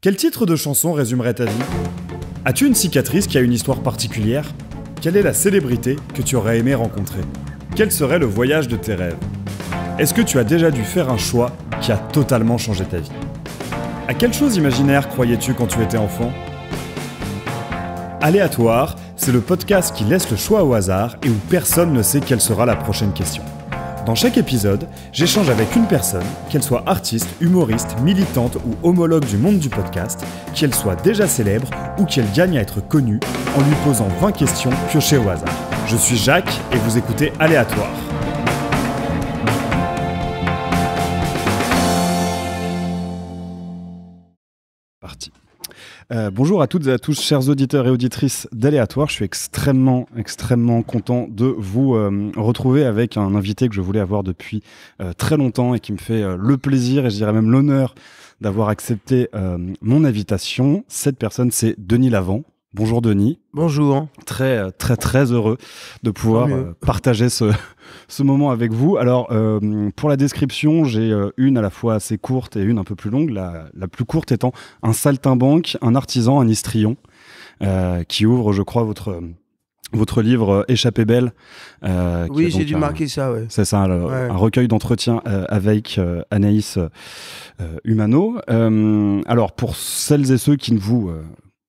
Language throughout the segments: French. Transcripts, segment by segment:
Quel titre de chanson résumerait ta vie As-tu une cicatrice qui a une histoire particulière Quelle est la célébrité que tu aurais aimé rencontrer Quel serait le voyage de tes rêves Est-ce que tu as déjà dû faire un choix qui a totalement changé ta vie À quelle chose imaginaire croyais-tu quand tu étais enfant Aléatoire, c'est le podcast qui laisse le choix au hasard et où personne ne sait quelle sera la prochaine question. Dans chaque épisode, j'échange avec une personne, qu'elle soit artiste, humoriste, militante ou homologue du monde du podcast, qu'elle soit déjà célèbre ou qu'elle gagne à être connue, en lui posant 20 questions piochées au hasard. Je suis Jacques et vous écoutez Aléatoire. Euh, bonjour à toutes et à tous, chers auditeurs et auditrices d'Aléatoire. Je suis extrêmement, extrêmement content de vous euh, retrouver avec un invité que je voulais avoir depuis euh, très longtemps et qui me fait le plaisir et je dirais même l'honneur d'avoir accepté mon invitation. Cette personne, c'est Denis Lavant. Bonjour Denis. Bonjour. Très euh, très très heureux de pouvoir euh, partager ce, ce, moment avec vous. Alors euh, pour la description, j'ai une à la fois assez courte et une un peu plus longue. La, plus courte étant un saltimbanque, un artisan, un histrion, qui ouvre, je crois, votre votre livre Échappée belle. oui, j'ai dû marquer ça. C'est ça, un recueil d'entretien avec Anaïs Humano. alors, pour celles et ceux qui ne vous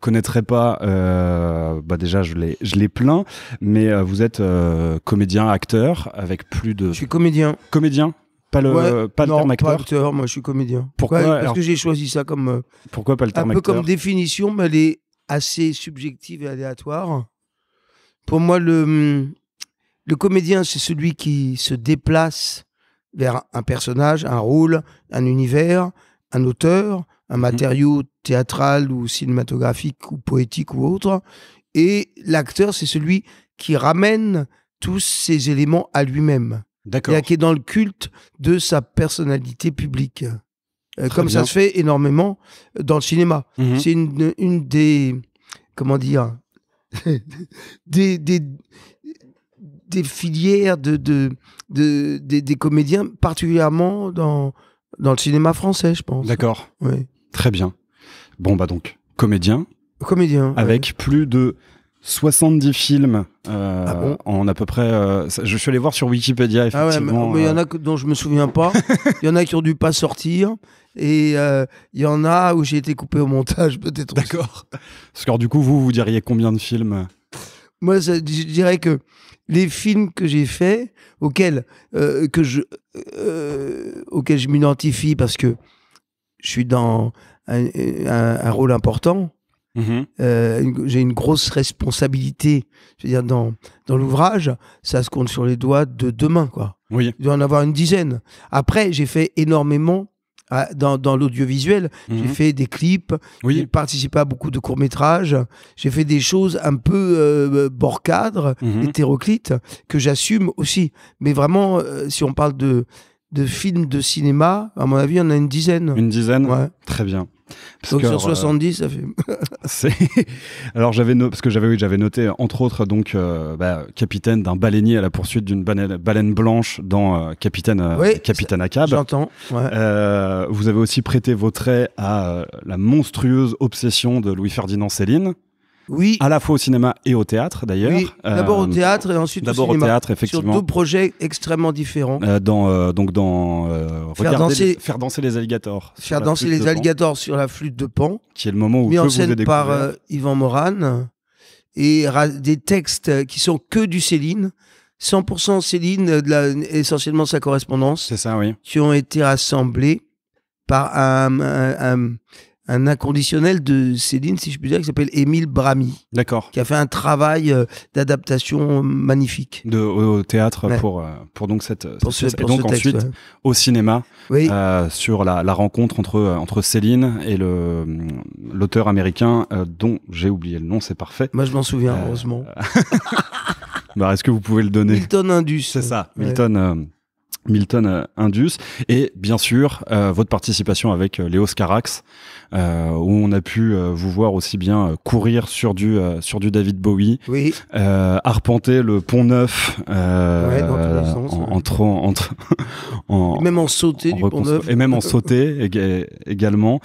connaîtrait pas, euh, bah déjà je l'ai, je l'ai plein, mais euh, vous êtes euh, comédien, acteur, avec plus de. Je suis comédien. Comédien. Pas le, pas non, terme acteur. moi je suis comédien. Pourquoi est Parce que j'ai choisi ça comme. Pourquoi pas le terme acteur Un peu comme définition, mais elle est assez subjective et aléatoire. Pour moi, le, hum, le comédien, c'est celui qui se déplace vers un personnage, un rôle, un univers, un auteur, un mhm. matériau théâtral ou cinématographique ou poétique ou autre. Et l'acteur, c'est celui qui ramène tous ces éléments à lui-même. D'accord. Qui est dans le culte de sa personnalité publique. Euh, comme ça se fait énormément dans le cinéma. Mhm. C'est une, une, des. Comment dire des, des, des, filières de, de, de des, des comédiens, particulièrement dans, dans le cinéma français, je pense. D'accord. Oui. Très bien. Bon, bah donc, comédien. Comédien. Avec plus de 70 films euh, ah bon en à peu près. Euh, je suis allé voir sur Wikipédia, effectivement. Ah ouais, mais il y en euh, a dont je me souviens pas. Il y en a qui ont dû pas sortir. Et il y en a où j'ai été coupé au montage, peut-être. D'accord. Parce alors, du coup, vous, vous diriez combien de films Moi, je dirais que les films que j'ai faits, auxquels, que je, auxquels je m'identifie parce que je suis dans un, rôle important. Mhm. Euh, j'ai une grosse responsabilité. dire, dans, dans l'ouvrage, ça se compte sur les doigts de demain, quoi. Il doit en avoir une dizaine. Après, j'ai fait énormément euh, dans, dans l'audiovisuel. Mhm. J'ai fait des clips, j'ai participé à beaucoup de courts-métrages, j'ai fait des choses un peu euh, bord cadre, mhm. hétéroclites, que j'assume aussi. Mais vraiment, si on parle de, de films de cinéma, à mon avis, on a une dizaine. Une dizaine Ouais. Très bien. donc sur 70, euh, ça fait. alors j'avais parce que j'avais oui, j'avais noté entre autres donc euh, bah, capitaine d'un baleinier à la poursuite d'une baleine, blanche dans euh, Capitaine Capitaine J'entends. vous avez aussi prêté vos traits à la monstrueuse obsession de Louis Ferdinand Céline. Oui. À la fois au cinéma et au théâtre, d'ailleurs. Oui. D'abord au euh, théâtre et ensuite au cinéma. D'abord au théâtre, effectivement. Sur deux projets extrêmement différents. Euh, euh, donc dans faire, danser, les, faire danser les alligators. Faire danser les alligators sur la flûte de Pan. Qui est le moment où mis en scène par Yvan Moran et des textes qui sont que du Céline. 100% Céline, de essentiellement sa correspondance. C'est ça, oui. Qui ont été rassemblés par un un inconditionnel de Céline, si je puis dire, qui s'appelle Émile Brami. D'accord. Qui a fait un travail euh, d'adaptation euh, magnifique. De, au, théâtre pour, euh, pour donc cette. et donc ensuite au cinéma, sur la, rencontre entre, entre Céline et le l'auteur américain dont j'ai oublié le nom, c'est parfait. Moi je m'en souviens, heureusement. bah, Est-ce que vous pouvez le donner Milton Indus. C'est ça, Milton. Milton Indus et bien sûr votre participation avec Léo Scarax euh, où on a pu euh, vous voir aussi bien euh, courir sur du, sur du David Bowie, oui. arpenter le pont neuf en, en, même en sauter du pont neuf et même en sauter également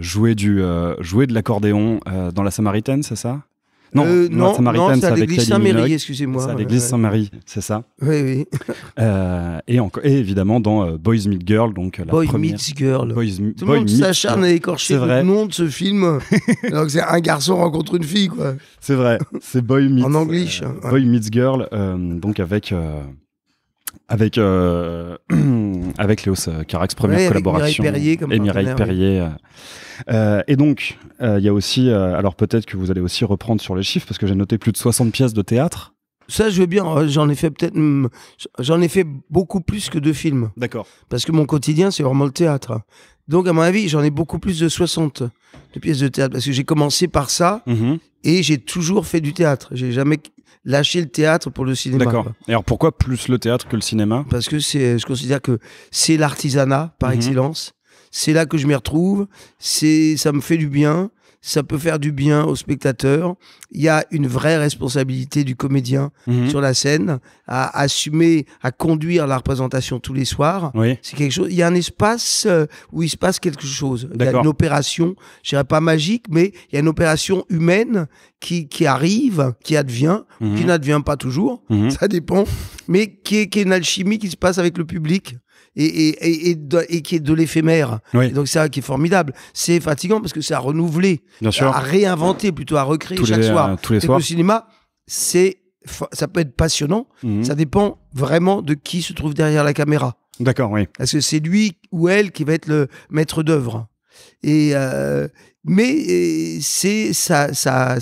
jouer du jouer de l'accordéon dans la Samaritaine, c'est ça non, euh, non, c'est à l'église Saint-Marie, excusez-moi. C'est à l'église Saint-Marie, c'est ça. Oui, oui. Euh, et, et, évidemment dans euh, Boys Meet Girl, donc la Boy Meets Girl. Boys, Tout le monde s'acharne à écorcher le nom de ce film, alors c'est un garçon rencontre une fille, quoi. C'est vrai, c'est Boy Meets... En anglais. Hein. Boy Meets Girl, donc avec avec euh, avec Léos euh, Carax première collaboration et Mireille Perrier. Euh, euh, et donc il y a aussi alors peut-être que vous allez aussi reprendre sur les chiffres parce que j'ai noté plus de 60 pièces de théâtre. Ça, je veux bien. J'en ai fait peut-être, hmm, j'en ai fait beaucoup plus que deux films. D'accord. Parce que mon quotidien, c'est vraiment le théâtre. Donc, à mon avis, j'en ai beaucoup plus de 60 de pièces de théâtre parce que j'ai commencé par ça mhm. et j'ai toujours fait du théâtre. J'ai jamais lâché le théâtre pour le cinéma. D'accord. Et alors, pourquoi plus le théâtre que le cinéma Parce que c'est, je considère que c'est l'artisanat par mhm. excellence. C'est là que je m'y retrouve. C'est, ça me fait du bien ça peut faire du bien aux spectateurs. Il y a une vraie responsabilité du comédien mhm. sur la scène à assumer, à conduire la représentation tous les soirs. C'est quelque chose. Il y a un espace euh, où il se passe quelque chose. Il y a une opération, je dirais pas magique, mais il y a une opération humaine qui, qui arrive, qui advient, mhm. qui n'advient pas toujours. Mhm. Ça dépend, mais qui qui est une alchimie qui se passe avec le public et, et, qui est de l'éphémère. donc Donc ça qui est formidable. C'est fatigant parce que c'est à renouveler, à réinventer plutôt, à recréer chaque soir. Euh, tous les Le cinéma, c'est ça peut être passionnant. Mhm. Ça dépend vraiment de qui se trouve derrière la caméra. D'accord, oui. Parce que c'est lui ou elle qui va être le maître d'œuvre. Et euh, mais c'est ça, ça,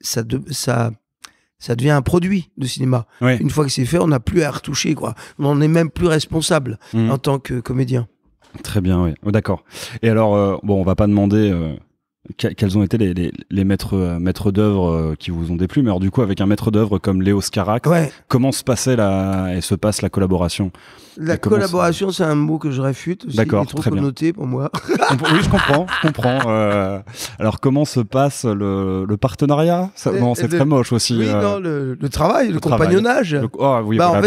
ça, ça ça devient un produit de cinéma. Une fois que c'est fait, on n'a plus à retoucher. Quoi. On n'est est même plus responsable mhm. en tant que comédien. Très bien, oui. D'accord. Et alors, euh, bon, on va pas demander euh, quels ont été les, maîtres, euh, maîtres d'œuvre euh, qui vous ont déplu Mais alors du coup, avec un maître d'œuvre comme Léo Scarac, comment se passait la et se passe la collaboration La collaboration, c'est un mot que je réfute. c'est D'accord, très trop connoté pour moi. oui, je comprends, je comprends. Euh, alors comment se passe le, partenariat Non, c'est très moche aussi. Oui, le, travail, le, compagnonnage. bah,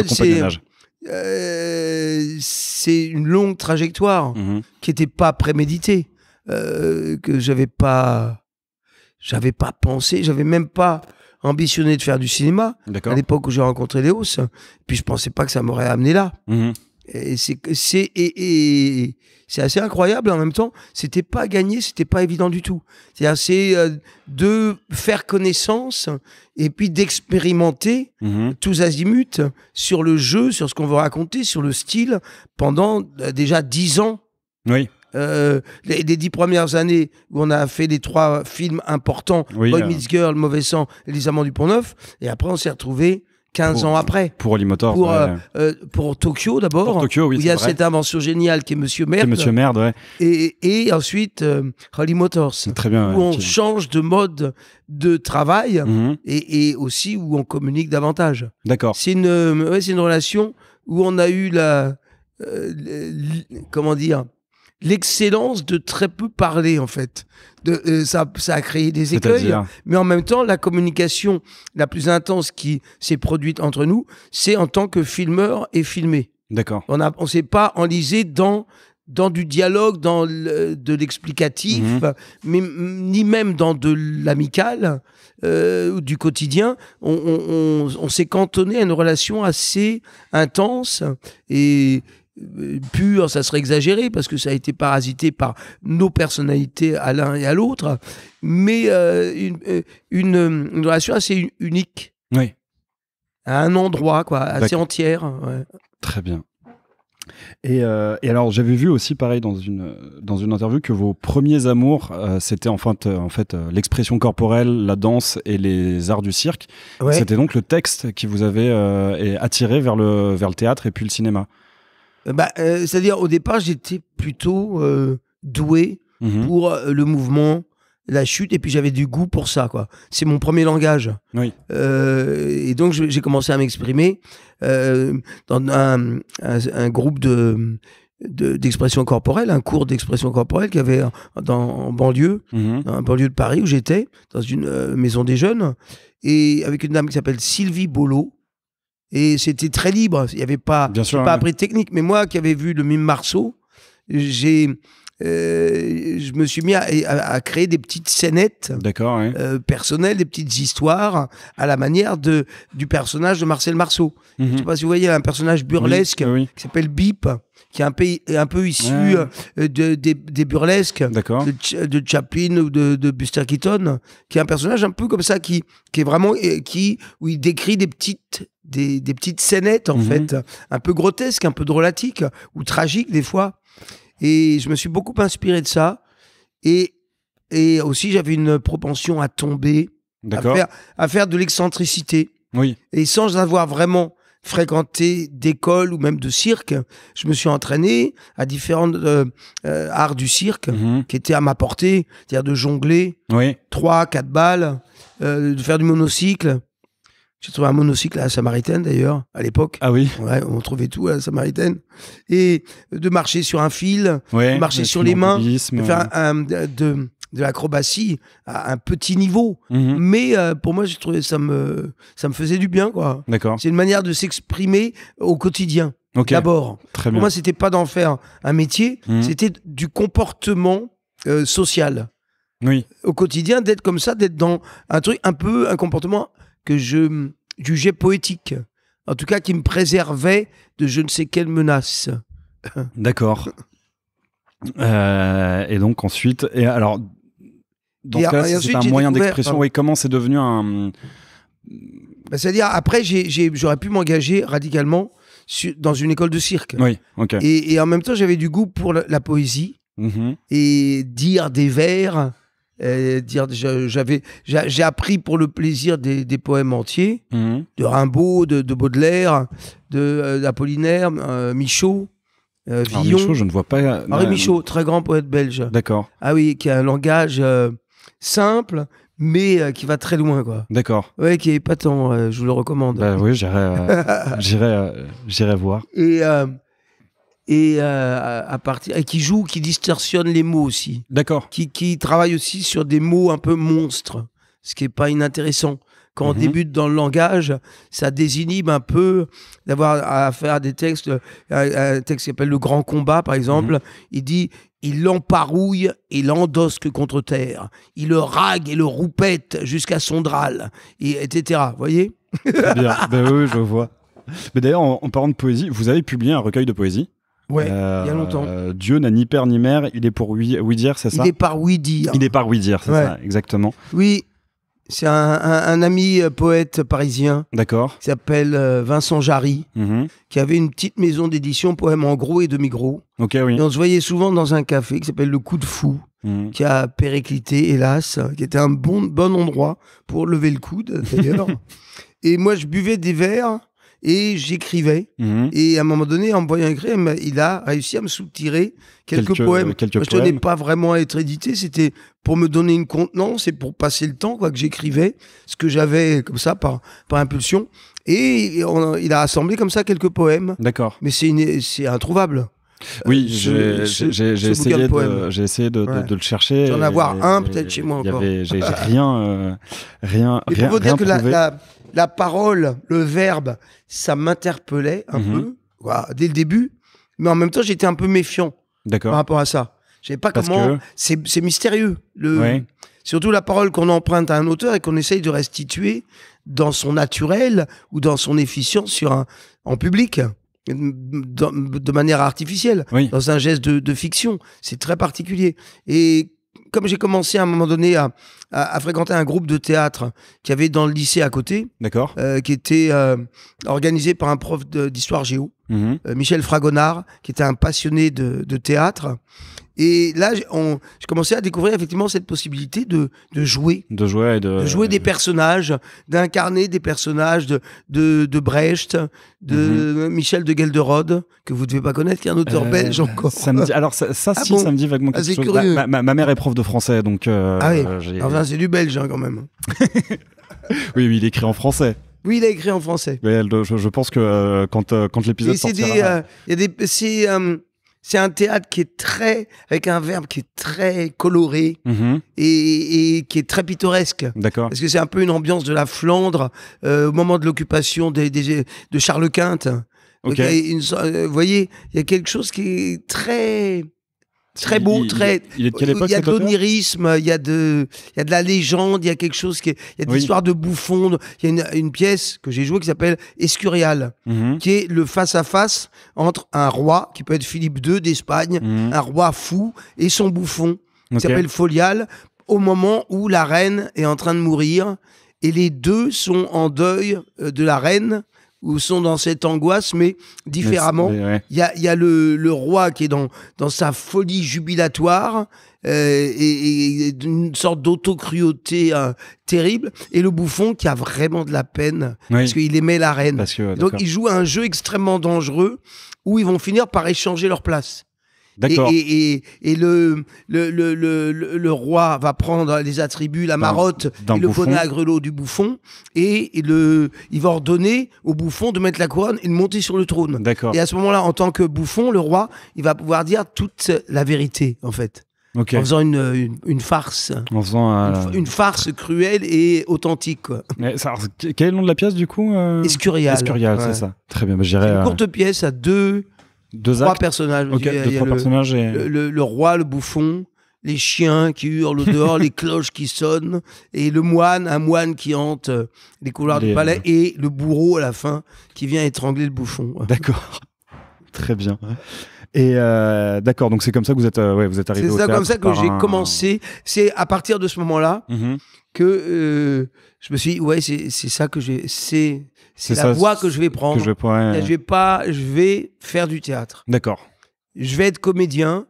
C'est... une longue trajectoire mmh qui n'était pas préméditée. Euh, que j'avais pas, j'avais pas pensé, j'avais même pas ambitionné de faire du cinéma. À l'époque où j'ai rencontré Léos, puis je pensais pas que ça m'aurait amené là. Mm-hmm. Et c'est c'est et, c'est assez incroyable en même temps. C'était pas gagné, c'était pas évident du tout. cest assez euh, de faire connaissance et puis d'expérimenter mm-hmm. tous azimuts sur le jeu, sur ce qu'on veut raconter, sur le style pendant euh, déjà dix ans. Oui. Euh, les, dix premières années où on a fait les trois films importants, Boy euh. Meets Girl, Mauvais Sang, Les Amants du Pont-Neuf, et après on s'est retrouvé 15 ans après. Pour Olimotor. Pour, euh, pour Tokyo d'abord. Tokyo, il y a cette invention géniale qui est Monsieur Merde. Monsieur Merde, Et, ensuite, euh, Motors. Très bien. Où on change de mode de travail mm-hmm. et, aussi où on communique davantage. D'accord. C'est une, une relation où on a eu la. comment dire l'excellence de très peu parler en fait. De, euh, ça, ça a créé des écueils, mais en même temps, la communication la plus intense qui s'est produite entre nous, c'est en tant que filmeur et filmé. D'accord. On a, on s'est pas enlisé dans dans du dialogue, dans de l'explicatif, mhm. mais ni même dans de l'amical euh, ou du quotidien. On, on s'est cantonné à une relation assez intense et, pur, ça serait exagéré parce que ça a été parasité par nos personnalités à l'un et à l'autre, mais euh, euh, euh, une, relation assez unique. Oui. À un endroit, quoi, assez entière. Très bien. Et, et, alors, j'avais vu aussi, pareil, dans une, dans une interview, que vos premiers amours, c'était en fait, en fait l'expression corporelle, la danse et les arts du cirque. C'était donc le texte qui vous avait attiré vers le, vers le théâtre et puis le cinéma. Euh, bah, euh, c'est-à-dire, au départ, j'étais plutôt euh, doué mhm. pour le mouvement, la chute, et puis j'avais du goût pour ça. quoi. C'est mon premier langage. et donc, j'ai commencé à m'exprimer dans un, groupe de d'expression corporelle, un cours d'expression corporelle qu'il y avait dans, en banlieue, un mhm. dans banlieue de Paris où j'étais, dans une maison des jeunes, et avec une dame qui s'appelle Sylvie Bolo, et c'était très libre. Il n'y avait pas, pas de technique. Mais moi qui avais vu le mime Marceau, j'ai euh, je me suis mis à, créer des petites scénettes euh, personnelles, des petites histoires à la manière de, du personnage de Marcel Marceau. Je ne mhm. Je sais pas si vous voyez, un personnage burlesque qui s'appelle Bip qui est un, pays, un peu issu euh, de, des, burlesques de, de, Chaplin ou de, Buster Keaton, qui est un personnage un peu comme ça, qui, qui est vraiment, qui, où il décrit des petites, des, petites scénettes, en mhm. fait, un peu grotesques, un peu drôlatiques, ou tragiques des fois. Et je me suis beaucoup inspiré de ça. Et, et aussi, j'avais une propension à tomber, à faire, à faire, de l'excentricité. Oui. Et sans avoir vraiment fréquenté d'école ou même de cirque, je me suis entraîné à différents euh, euh, arts du cirque mhm. qui étaient à ma portée, c'est-à-dire de jongler, oui. 3, 4 balles, euh, de faire du monocycle, j'ai trouvé un monocycle à la Samaritaine d'ailleurs, à l'époque. Ah oui ouais, On trouvait tout à la Samaritaine. Et de marcher sur un fil, de marcher sur les mains, de faire un, de, de l'acrobatie à un petit niveau. Mhm. Mais euh, pour moi, je trouvais ça me, ça me faisait du bien. quoi. D'accord. C'est une manière de s'exprimer au quotidien. D'abord. Pour moi, c'était pas d'en faire un métier, mhm. c'était du comportement euh, social. Oui. Au quotidien, d'être comme ça, d'être dans un truc, un peu un comportement que je jugeais poétique, en tout cas qui me préservait de je ne sais quelle menace. D'accord. Euh, et donc ensuite, et alors, dans c'est un moyen d'expression. Oui, comment c'est devenu un. Bah, c'est-à-dire, après, j'aurais pu m'engager radicalement dans une école de cirque. Oui, ok. Et, en même temps, j'avais du goût pour la, poésie mm-hmm. et dire des vers euh, dire j'avais j'ai appris pour le plaisir des, des poèmes entiers mhm. de Rimbaud de, de Baudelaire de euh, d'Apollinaire euh, Michaud euh, Villon Michaud je ne vois pas Henri ah Michaud très grand poète belge d'accord ah oui qui a un langage simple mais qui va très loin quoi. D'accord. Ouais, qui est épatant, je vous le recommande. Bah oui, j'irai j'irai voir. Et et euh, à partir et qui joue, qui distorsionne les mots aussi. D'accord. Qui, qui travaille aussi sur des mots un peu monstres, ce qui est pas inintéressant. Quand on mhm. débute dans le langage, ça désinhibe un peu d'avoir à faire des textes, euh, un texte qui s'appelle Le Grand Combat, par exemple. Mhm. Il dit il l'emparouille et l'endosque contre terre. Il le rague et le roupette jusqu'à son drale, et, etc. Vous voyez Bien, ben oui, je vois. Mais d'ailleurs, en, parlant de poésie, vous avez publié un recueil de poésie Ouais, il y a longtemps. Euh, Dieu n'a ni père ni mère, il est pour dire, c'est ça Il est par dire. Il est par dire, c'est ça, exactement. Oui, c'est un, ami euh, poète parisien. D'accord. Qui s'appelle euh, Vincent Jarry, mhm. qui avait une petite maison d'édition poème en gros et demi-gros. Ok, on se voyait souvent dans un café qui s'appelle Le Coup de Fou. Mhm. qui a périclité, hélas, qui était un bon, bon endroit pour lever le coude, d'ailleurs. et moi, je buvais des verres et j'écrivais. Mhm. Et à un moment donné, en me voyant écrire, il a réussi à me soutirer quelques, euh, poèmes. Quelques je n'ai pas vraiment à être édité, c'était pour me donner une contenance et pour passer le temps quoi que j'écrivais, ce que j'avais comme ça par, par impulsion. Et il a assemblé comme ça quelques poèmes. D'accord. Mais c'est introuvable. Oui, j'ai essayé, essayé, de, le chercher. J'en avoir un peut-être chez moi encore. J'ai rien, euh, rien, et rien. que la, la parole, le verbe, ça m'interpellait un mhm. peu dès le début, mais en même temps j'étais un peu méfiant par rapport à ça. Je sais pas comment. C'est mystérieux. Le... Surtout la parole qu'on emprunte à un auteur et qu'on essaye de restituer dans son naturel ou dans son efficience sur un... en public. de manière artificielle, dans un geste de, de fiction. C'est très particulier. Et comme j'ai commencé à un moment donné à, fréquenter un groupe de théâtre qui avait dans le lycée à côté, euh, qui était euh, organisé par un prof d'histoire géo. Mhm. Euh, Michel Fragonard, qui était un passionné de, théâtre. Et là, je commençais à découvrir effectivement cette possibilité de, jouer. De jouer, de... jouer des personnages, d'incarner des personnages de, de, Brecht, de mhm. Michel de Gelderode, que vous ne devez pas connaître, qui est un auteur euh, belge encore. Ça alors, ça, ça ah si, ça me dit vaguement quelque ah, chose. Ma, ma, mère est prof de français, donc. Euh, ah oui. Enfin, c'est du belge hein, quand même. oui, mais il écrit en français. Oui, il a écrit en français. je, pense que euh, quand, euh, quand l'épisode sortira... Euh, c'est c'est un théâtre qui est très avec un verbe qui est très coloré mhm. et, qui est très pittoresque. D'accord. Parce que c'est un peu une ambiance de la Flandre au moment de l'occupation des, de Charles Quint. Ok. vous voyez, il y a quelque chose qui est très Très beau, il, très. Il, y a de l'onirisme, il y a de, il y a de la légende, il y a quelque chose qui, est, il y a des de bouffon. Il y a une, pièce que j'ai jouée qui s'appelle Escurial, mhm. qui est le face à face entre un roi qui peut être Philippe II d'Espagne, mhm. un roi fou et son bouffon qui s'appelle Folial, au moment où la reine est en train de mourir et les deux sont en deuil euh, de la reine ou sont dans cette angoisse, mais différemment. Il y, a, le, roi qui est dans, dans sa folie jubilatoire euh, et, et d'une sorte d'autocruauté hein, terrible, et le bouffon qui a vraiment de la peine parce qu'il aimait la reine. Donc il jouent un jeu extrêmement dangereux où ils vont finir par échanger leur place. Et, le, le, roi va prendre les attributs, la marotte, et le bonnet à grelot du bouffon, et, le, euh, il va ordonner au bouffon de mettre la couronne et de monter sur le trône. D'accord. Et à ce moment-là, en tant que bouffon, le roi, il va pouvoir dire toute la vérité, en fait. En faisant une, farce. En faisant, une, farce cruelle et authentique. Quoi. Mais ça, quel est le nom de la pièce du coup euh Escurial. Escurial, c'est ça. Très bien. Bah, une euh, courte pièce à deux, trois personnages. le, roi, le bouffon, les chiens qui hurlent dehors, les cloches qui sonnent, et le moine, un moine qui hante euh, les couloirs du palais, et le bourreau à la fin qui vient étrangler le bouffon. D'accord. Très bien. Et euh, d'accord, donc c'est comme ça que vous êtes, euh, ouais, vous êtes arrivé au C'est comme ça que j'ai commencé. C'est à partir de ce moment-là mhm. que euh, je me suis dit, ouais, c'est ça que j'ai. C'est la voie que je vais prendre. je, vais pas, je vais faire du théâtre. D'accord. Je vais être comédien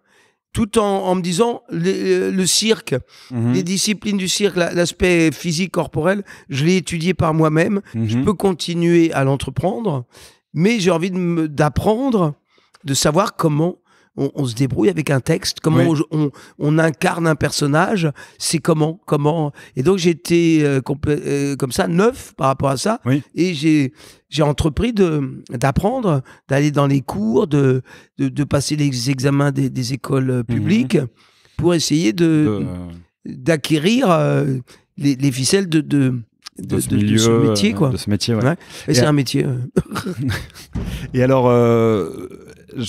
tout en, me disant le, cirque, mhm. les disciplines du cirque, l'aspect physique, corporel, je l'ai étudié par moi-même. Je mhm. peux continuer à l'entreprendre, mais j'ai envie d'apprendre de savoir comment on, se débrouille avec un texte, comment on, incarne un personnage, c'est comment, comment. Et donc j'étais euh, euh, comme ça neuf par rapport à ça, et j'ai j'ai entrepris de d'apprendre, d'aller dans les cours, de, de, passer les examens des, écoles euh, mhm. publiques pour essayer de, d'acquérir les, ficelles de, de ce, métier, quoi. ouais. Et, c'est un métier. et alors,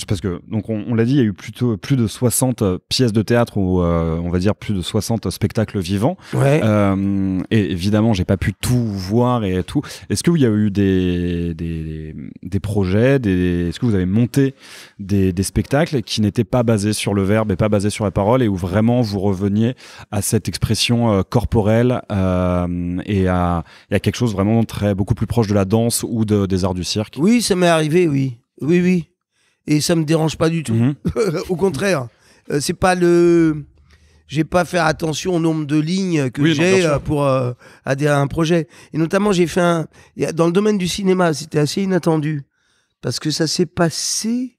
parce que donc on, on l'a dit, il y a eu plutôt plus de 60 euh, pièces de théâtre ou euh, on va dire plus de 60 spectacles vivants. Euh, et évidemment, j'ai pas pu tout voir et tout. Est-ce que il y a eu des des, des projets, des, est-ce que vous avez monté des, des spectacles qui n'étaient pas basés sur le verbe et pas basés sur la parole et où vraiment vous reveniez à cette expression euh, corporelle euh, et à, et, à, quelque chose vraiment très beaucoup plus proche de la danse ou de, des arts du cirque. Oui, ça m'est arrivé, oui. Oui, oui et ça me dérange pas du tout. Mhm. Au contraire, euh, c'est pas le. J'ai pas fait attention au nombre de lignes que j'ai euh, pour euh, adhérer à un projet. Et notamment, j'ai fait Dans le domaine du cinéma, c'était assez inattendu. Parce que ça s'est passé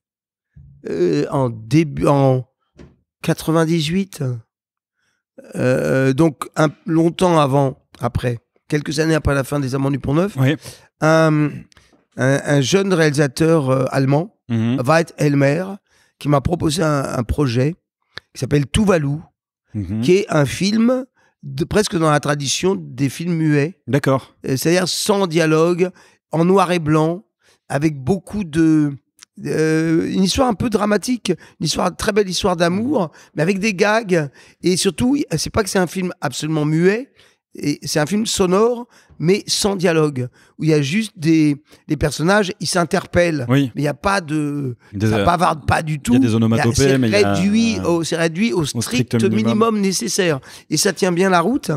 en début. en 98. donc, un, longtemps avant, après, quelques années après la fin des Amants du Pont-Neuf, un, un, jeune réalisateur allemand va mhm. Elmer, qui m'a proposé un, projet qui s'appelle Tuvalu, mhm. qui est un film presque dans la tradition des films muets. D'accord. Euh, c'est-à-dire sans dialogue, en noir et blanc, avec beaucoup de... Euh, une histoire un peu dramatique, une histoire très belle histoire d'amour, mais avec des gags et surtout, c'est pas que c'est un film absolument muet, c'est un film sonore mais sans dialogue, où il y a juste des, des personnages, ils s'interpellent, mais il n'y a pas de... Des, ça euh, bavarde pas du tout. Il y a des onomatopées, mais réduit, C'est réduit au strict, minimum. nécessaire. Et ça tient bien la route.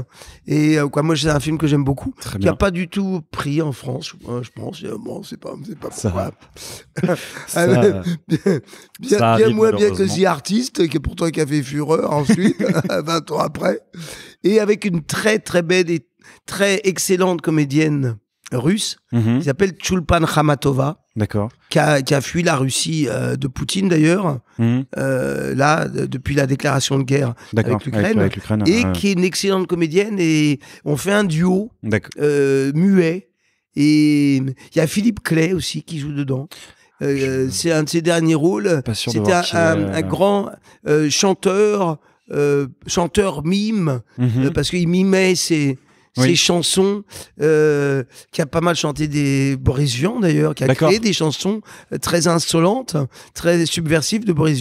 Et euh, quoi, moi, c'est un film que j'aime beaucoup, qui n'a pas du tout pris en France, hein, je pense. c'est pas, pas moi bien, moins bien que The Artist, qui est pourtant qui a fait fureur ensuite, 20 ans après. Et avec une très, très belle et très excellente comédienne russe mhm. qui s'appelle Tchulpan Khamatova. D'accord. Qui a, fui la Russie euh, de Poutine d'ailleurs, mhm. euh, là, depuis la déclaration de guerre avec l'Ukraine. Et qui est une excellente comédienne. Et on fait un duo euh, muet. Et il y a Philippe Clay aussi qui joue dedans. c'est un de ses derniers rôles. C'était un, grand chanteur, chanteur mime, mhm. parce qu'il mimait ses, ces chansons euh, qui a pas mal chanté des Boris d'ailleurs, qui a créé des chansons euh, très insolentes, très subversives de Boris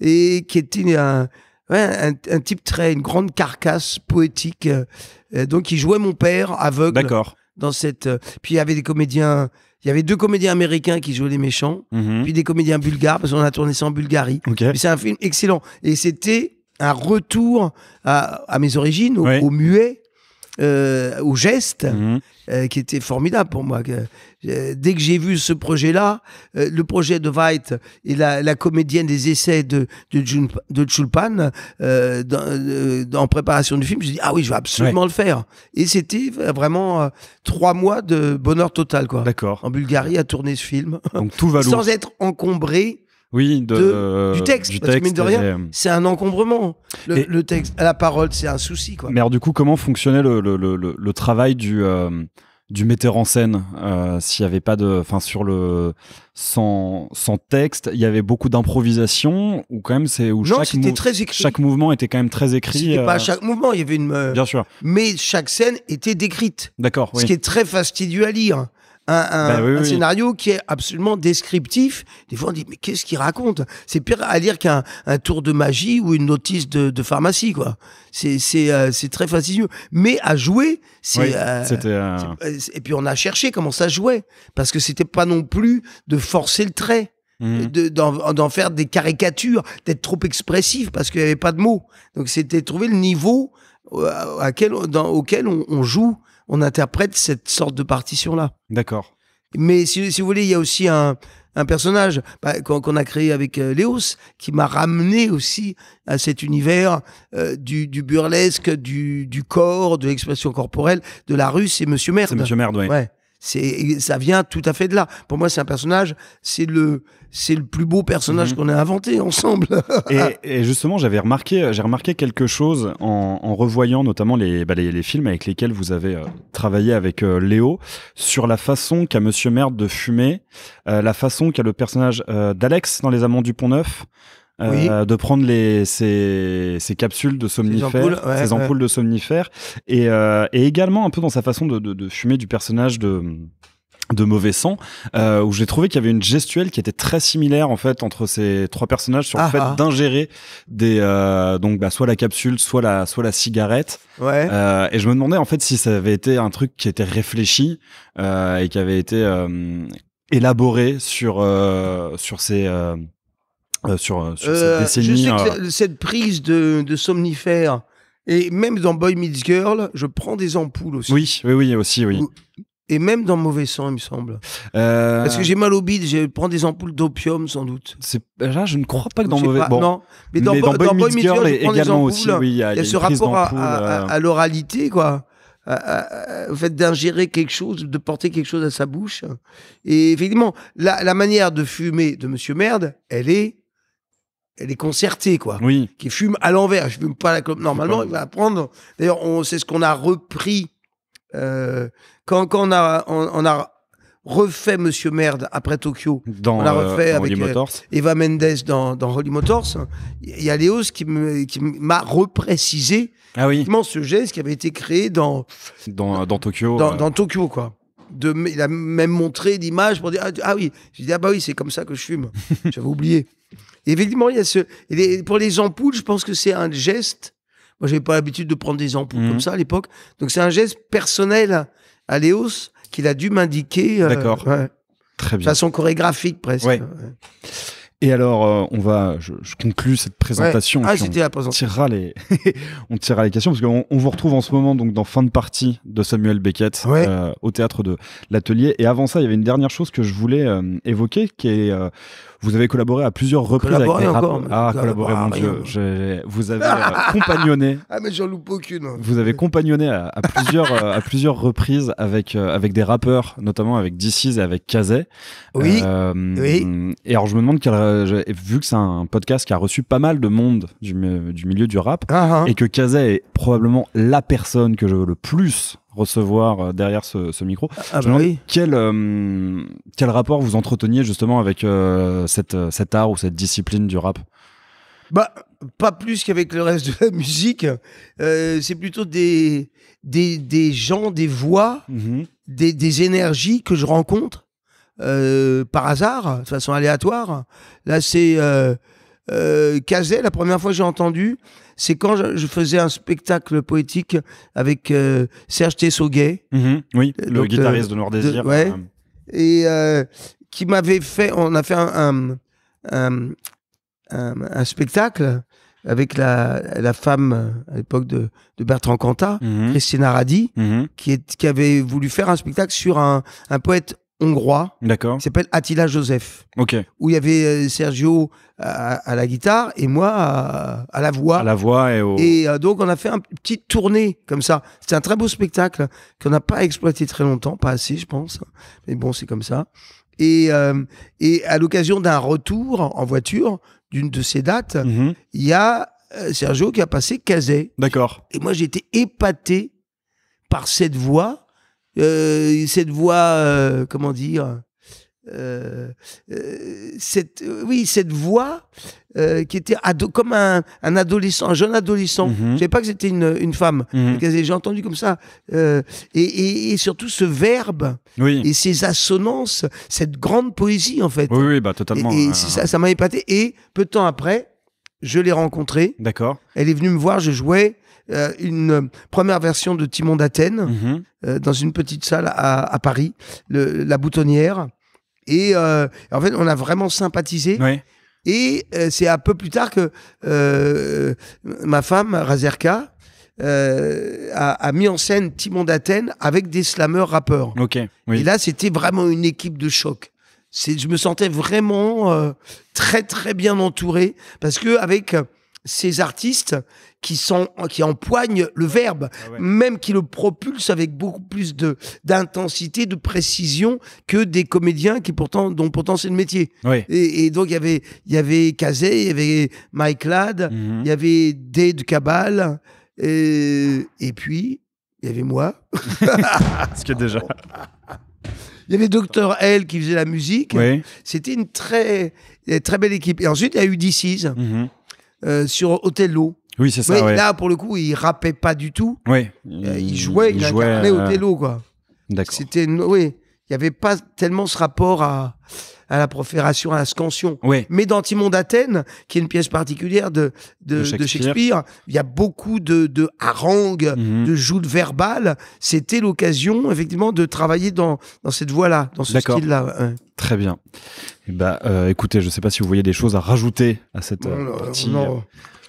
et qui était un, un, type très une grande carcasse poétique. Euh, donc il jouait mon père aveugle. D'accord. Dans cette, euh, puis il y avait des comédiens. Il y avait deux comédiens américains qui jouaient les méchants, mhm. puis des comédiens bulgares, parce qu'on a tourné ça en Bulgarie. C'est un film excellent. Et c'était un retour à, mes origines, au muet, euh, au geste, mhm. euh, qui était formidable pour moi. Euh, dès que j'ai vu ce projet-là, euh, le projet de White et la, comédienne des essais de, de, de Chulpan, en préparation du film, j'ai dit Ah oui, je vais absolument le faire. Et c'était vraiment trois mois de bonheur total, quoi. En Bulgarie, à tourner ce film. tout va Sans être encombré oui, euh, du texte. parce que mine de rien, c'est un encombrement. Le, texte, la parole, c'est un souci. Quoi. Mais alors, du coup, comment fonctionnait le, travail euh, du, metteur en scène euh, S'il n'y avait pas de. Enfin, sur le. Sans, texte, il y avait beaucoup d'improvisation ou quand même c'est chaque, chaque mouvement était quand même très écrit. C'était pas chaque mouvement, il y avait une. Bien sûr. Mais chaque scène était décrite. D'accord. Ce qui est très fastidieux à lire un, ben scénario qui est absolument descriptif. Des fois, on dit, mais qu'est-ce qu'il raconte C'est pire à lire qu'un tour de magie ou une notice de, pharmacie, quoi. Euh, c'est très fastidieux. Mais à jouer, euh, euh, c'est... et puis, on a cherché comment ça jouait, parce que c'était pas non plus de forcer le trait. Mhm. d'en faire des caricatures, d'être trop expressif parce qu'il n'y avait pas de mots. Donc c'était trouver le niveau auquel, dans, auquel on joue on interprète cette sorte de partition-là. D'accord. Mais si, vous voulez, il y a aussi un, un personnage bah, qu'on a créé avec euh, Léos, qui m'a ramené aussi à cet univers euh, du, burlesque, du, corps, de l'expression corporelle, de la rue, c'est Monsieur Merde. C'est Monsieur Merde, oui. Ouais. C'est, ça vient tout à fait de là. Pour moi, c'est un personnage, c'est le, c'est le plus beau personnage mhm. qu'on a inventé ensemble. et, justement, j'avais remarqué, j'ai remarqué quelque chose en, revoyant notamment les, bah, les, films avec lesquels vous avez euh, travaillé avec euh, Léo sur la façon qu'a Monsieur Merde de fumer, euh, la façon qu'a le personnage d'Alex dans Les Amants du Pont Neuf. Euh, de prendre les, ces, ces capsules de somnifères, ces ampoules, de somnifères, et, euh, et, également un peu dans sa façon de, de, de fumer du personnage de de mauvais sang euh, où j'ai trouvé qu'il y avait une gestuelle qui était très similaire en fait entre ces trois personnages sur le ah, fait ah. d'ingérer des euh, donc bah, soit la capsule soit la soit la cigarette ouais. Euh, et je me demandais en fait si ça avait été un truc qui était réfléchi euh, et qui avait été élaboré sur sur ces euh, euh, sur, cette euh, décennie. Je sais que cette prise de, de somnifères, et même dans Boy Meets Girl, je prends des ampoules aussi. Oui, oui, oui, aussi, oui. Et même dans Mauvais Sang, il me semble. Parce que j'ai mal au bide, je prends des ampoules d'opium, sans doute. Là, je ne crois pas que dans Mauvais... Non, mais dans, Boy, Meets Girl, également aussi, il y a, ce rapport à, l'oralité, quoi. au fait d'ingérer quelque chose, de porter quelque chose à sa bouche. Et effectivement, la, la manière de fumer de Monsieur Merde, elle est elle est concertée, quoi. Oui. Qui fume à l'envers. Je fume pas la clope. Normalement, il va apprendre. D'ailleurs, c'est ce qu'on a repris euh, quand, on a, on, a refait Monsieur Merde après Tokyo. Dans, on a refait euh, avec euh, Eva Mendes dans, dans Holy Motors. Il y a Léos qui, qui m'a reprécisé ah oui. ce geste qui avait été créé dans dans, dans Tokyo. Dans, Tokyo quoi. De, il a même montré l'image pour dire ah, ah oui j'ai dit ah bah oui c'est comme ça que je fume j'avais oublié effectivement, il y a ce. pour les ampoules, je pense que c'est un geste. Moi, j'avais pas l'habitude de prendre des ampoules comme mhm. ça à l'époque. Donc, c'est un geste personnel à Léos qu'il a dû m'indiquer. Euh, D'accord. Très bien. De façon chorégraphique presque. Ouais. Et alors, euh, on va, je, conclus conclue cette présentation. Ah, c'était la présentation. on tirera les questions parce qu'on vous retrouve en ce moment donc dans fin de partie de Samuel Beckett euh, au théâtre de l'Atelier. Et avant ça, il y avait une dernière chose que je voulais évoquer, qui est vous avez collaboré à plusieurs reprises avec des rappeurs, Ah, collaboré, mon Dieu. Vous avez euh, compagnonné. Ah, mais j'en loupe aucune. Vous avez compagnonné à, plusieurs, euh, à plusieurs reprises avec, euh, avec des rappeurs, notamment avec DC's et avec Kazé. Oui. Et alors, je me demande, quel, vu que c'est un podcast qui a reçu pas mal de monde du, du milieu du rap, ah, hein. et que Kazé est probablement la personne que je veux le plus recevoir euh, derrière ce, micro. Ah, bah quel, euh, quel rapport vous entreteniez justement avec euh, cette, cet art ou cette discipline du rap bah, Pas plus qu'avec le reste de la musique. c'est plutôt des, des, des, gens, des voix, mhm. des, des énergies que je rencontre. par hasard, de façon aléatoire. Là, c'est euh, la première fois que j'ai entendu, c'est quand je, faisais un spectacle poétique avec euh, Serge Tessoguet. Mhm. oui, euh, le guitariste de euh, Noir Désir. et qui m'avait fait, on a fait un, spectacle avec la, femme à l'époque de, Bertrand Cantat, mhm. Christina Radi, mhm. qui, avait voulu faire un spectacle sur un poète hongrois. D'accord. s'appelle Attila Joseph. Ok. Où il y avait euh, Sergio à, la guitare et moi à, la voix. À la voix et au. Et euh, donc on a fait une petite tournée comme ça. C'était un très beau spectacle qu'on n'a pas exploité très longtemps, pas assez je pense. Mais bon, c'est comme ça. Et, euh, à l'occasion d'un retour en voiture d'une de ces dates, mhm. il y a Sergio qui a passé Kazé D'accord. Et moi j'étais épaté par cette voix euh, cette voix, euh, comment dire, euh, cette, oui, cette voix qui était comme un, adolescent, un jeune adolescent. Mhm. Je ne savais pas que c'était une, femme. Mhm. J'ai entendu comme ça. Et, surtout ce verbe et ces assonances, cette grande poésie en fait. Oui, oui bah, totalement. Hein. ça, ça m'a épaté. Et peu de temps après, je l'ai rencontrée. D'accord. Elle est venue me voir, je jouais. Euh, une euh, première version de Timon d'Athènes mhm. euh, dans une petite salle à, Paris, la Boutonnière. Et en fait, on a vraiment sympathisé. Et c'est un peu plus tard que ma femme, Razerka, a, mis en scène Timon d'Athènes avec des slameurs rappeurs. Et là, c'était vraiment une équipe de choc. Je me sentais vraiment très très bien entouré parce que avec ces artistes, qui, sont, qui empoignent le verbe, ah même qui le propulse avec beaucoup plus d'intensité, de, précision que des comédiens qui pourtant, dont pourtant c'est le métier. Et, donc, y il y avait Kazé, il y avait Mike Ladd, mhm. il y avait Dade Cabal, et, et puis, il y avait moi. Ce que déjà. Il y avait Docteur L qui faisait la musique. C'était une très, très belle équipe. Et ensuite, il y a eu DC's mm euh, sur oui, c'est ça. Là, pour le coup, il rappait pas du tout. Oui. Euh, il jouait, il, il jouait, incarnait euh, quoi. D'accord. C'était, oui, il n'y avait pas tellement ce rapport à, à la profération, à la scansion. Oui. Mais dans Timon d'Athènes, qui est une pièce particulière de, de, Shakespeare. il y a beaucoup de, de harangues, mhm. de joutes verbales. C'était l'occasion, effectivement, de travailler dans, dans cette voie-là, dans ce style-là. Très bien. bah, écoutez, je ne sais pas si vous voyez des choses à rajouter à cette partie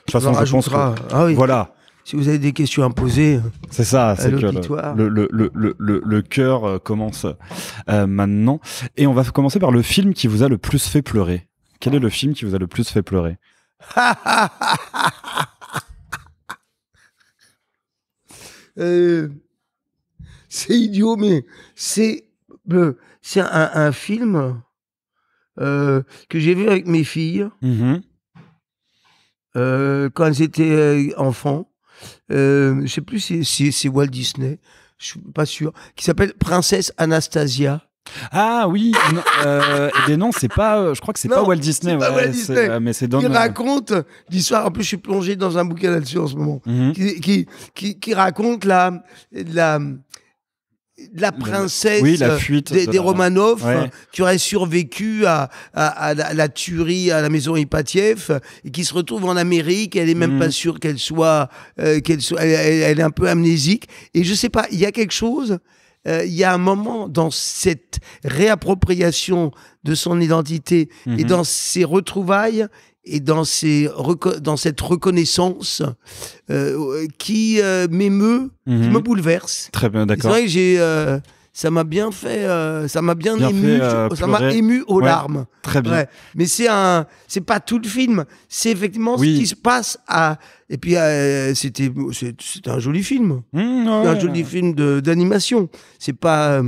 toute façon, je pense ah voilà. Si vous avez des questions à poser, c'est ça, c'est le, cœur euh, commence euh, maintenant. Et on va commencer par le film qui vous a le plus fait pleurer. Quel est le film qui vous a le plus fait pleurer euh, C'est idiot, mais c'est c'est un, film que j'ai vu avec mes filles. Mm-hmm. Euh, quand j'étais euh, enfant, euh, je sais plus si c'est Walt Disney, je suis pas sûr, qui s'appelle Princesse Anastasia. Ah oui, non, euh, eh c'est pas, euh, je crois que c'est pas Walt Disney, ouais, Walt Disney. Euh, mais c'est Qui raconte l'histoire. En plus, je suis plongé dans un bouquin là-dessus en ce moment, mhm. qui, qui, qui, qui, raconte la, la la princesse des, de Romanov qui aurait survécu à, la, tuerie à la maison Ipatiev et qui se retrouve en Amérique elle est même mhm. pas sûre qu'elle soit euh, qu'elle soit elle, est un peu amnésique et je sais pas il y a quelque chose euh, il y a un moment dans cette réappropriation de son identité et mhm. dans ses retrouvailles et dans, ces dans cette reconnaissance euh, qui euh, m'émeut, qui mhm. me bouleverse. Très bien, d'accord. C'est vrai que euh, ça m'a bien fait, ça m'a bien, ému, ça m'a ému aux larmes. Très bien. Mais c'est un, c'est pas tout le film, c'est effectivement ce qui se passe à. Et puis c'était, c'est un joli film, mmh, un joli film d'animation. C'est pas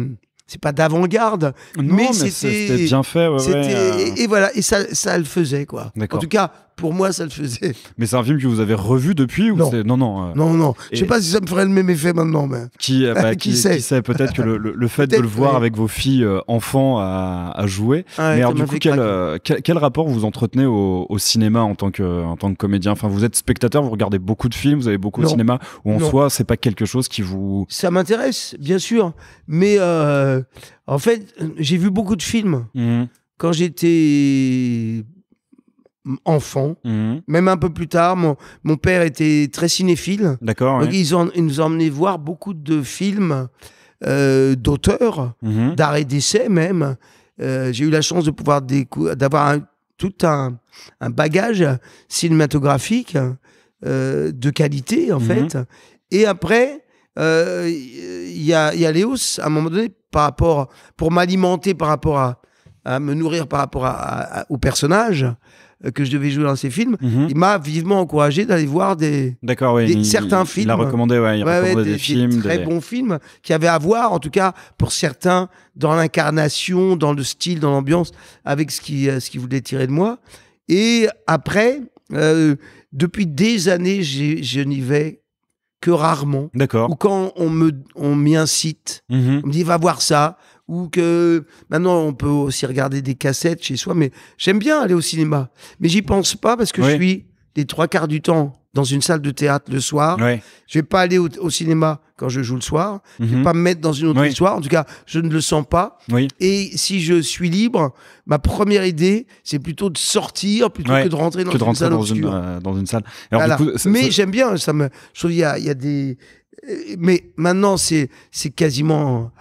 c'est pas d'avant-garde, mais, c'était bien fait. Ouais, et, voilà, et ça, ça le faisait quoi. En tout cas, pour moi, ça le faisait. Mais c'est un film que vous avez revu depuis ou Non, non, non. ne euh. non, non. Je sais pas si ça me ferait le même effet maintenant. Mais... Qui, euh, bah, qui, sait, Peut-être que le, fait de le voir avec vos filles euh, enfants à, à jouer. mais alors, du coup, quel, quel, rapport vous entretenez au, cinéma en tant, que, en tant que comédien Enfin, vous êtes spectateur, vous regardez beaucoup de films, vous avez beaucoup de cinéma, ou en soi, soi, c'est pas quelque chose qui vous. Ça m'intéresse, bien sûr. Mais en fait, j'ai vu beaucoup de films. Mmh. Quand j'étais enfant, mhm. même un peu plus tard. Mon, père était très cinéphile. D'accord. Donc ils, nous ont nous emmenaient voir beaucoup de films euh, d'auteurs, mhm. d'art et d'essai même. Euh, j'ai eu la chance de pouvoir d'avoir tout un, bagage cinématographique euh, de qualité en mhm. fait. Et après, il y, a, Léos à un moment donné par rapport pour m'alimenter par rapport à, à me nourrir par rapport à, au personnage. Euh, que je devais jouer dans ces films, mhm. il m'a vivement encouragé d'aller voir des, certains films. Il a recommandé, ouais, il des, films, des, très bons films qui avaient à voir, en tout cas pour certains, dans l'incarnation, dans le style, dans l'ambiance, avec ce qui euh, ce qu'il voulait tirer de moi. Et après, euh, depuis des années, je n'y vais que rarement. D'accord. Ou quand on me on m'y incite, mhm. on me dit va voir ça ou que maintenant on peut aussi regarder des cassettes chez soi. Mais j'aime bien aller au cinéma, mais j'y pense pas parce que je suis les trois quarts du temps dans une salle de théâtre le soir. Oui. Je vais pas aller au, cinéma quand je joue le soir. Je vais mhm. pas me mettre dans une autre histoire. En tout cas, je ne le sens pas. Et si je suis libre, ma première idée, c'est plutôt de sortir plutôt que de rentrer dans, une, salle dans une, euh, dans une salle. Mais j'aime bien. Ça me. Je il y, y a, des. Euh, mais maintenant, c'est c'est quasiment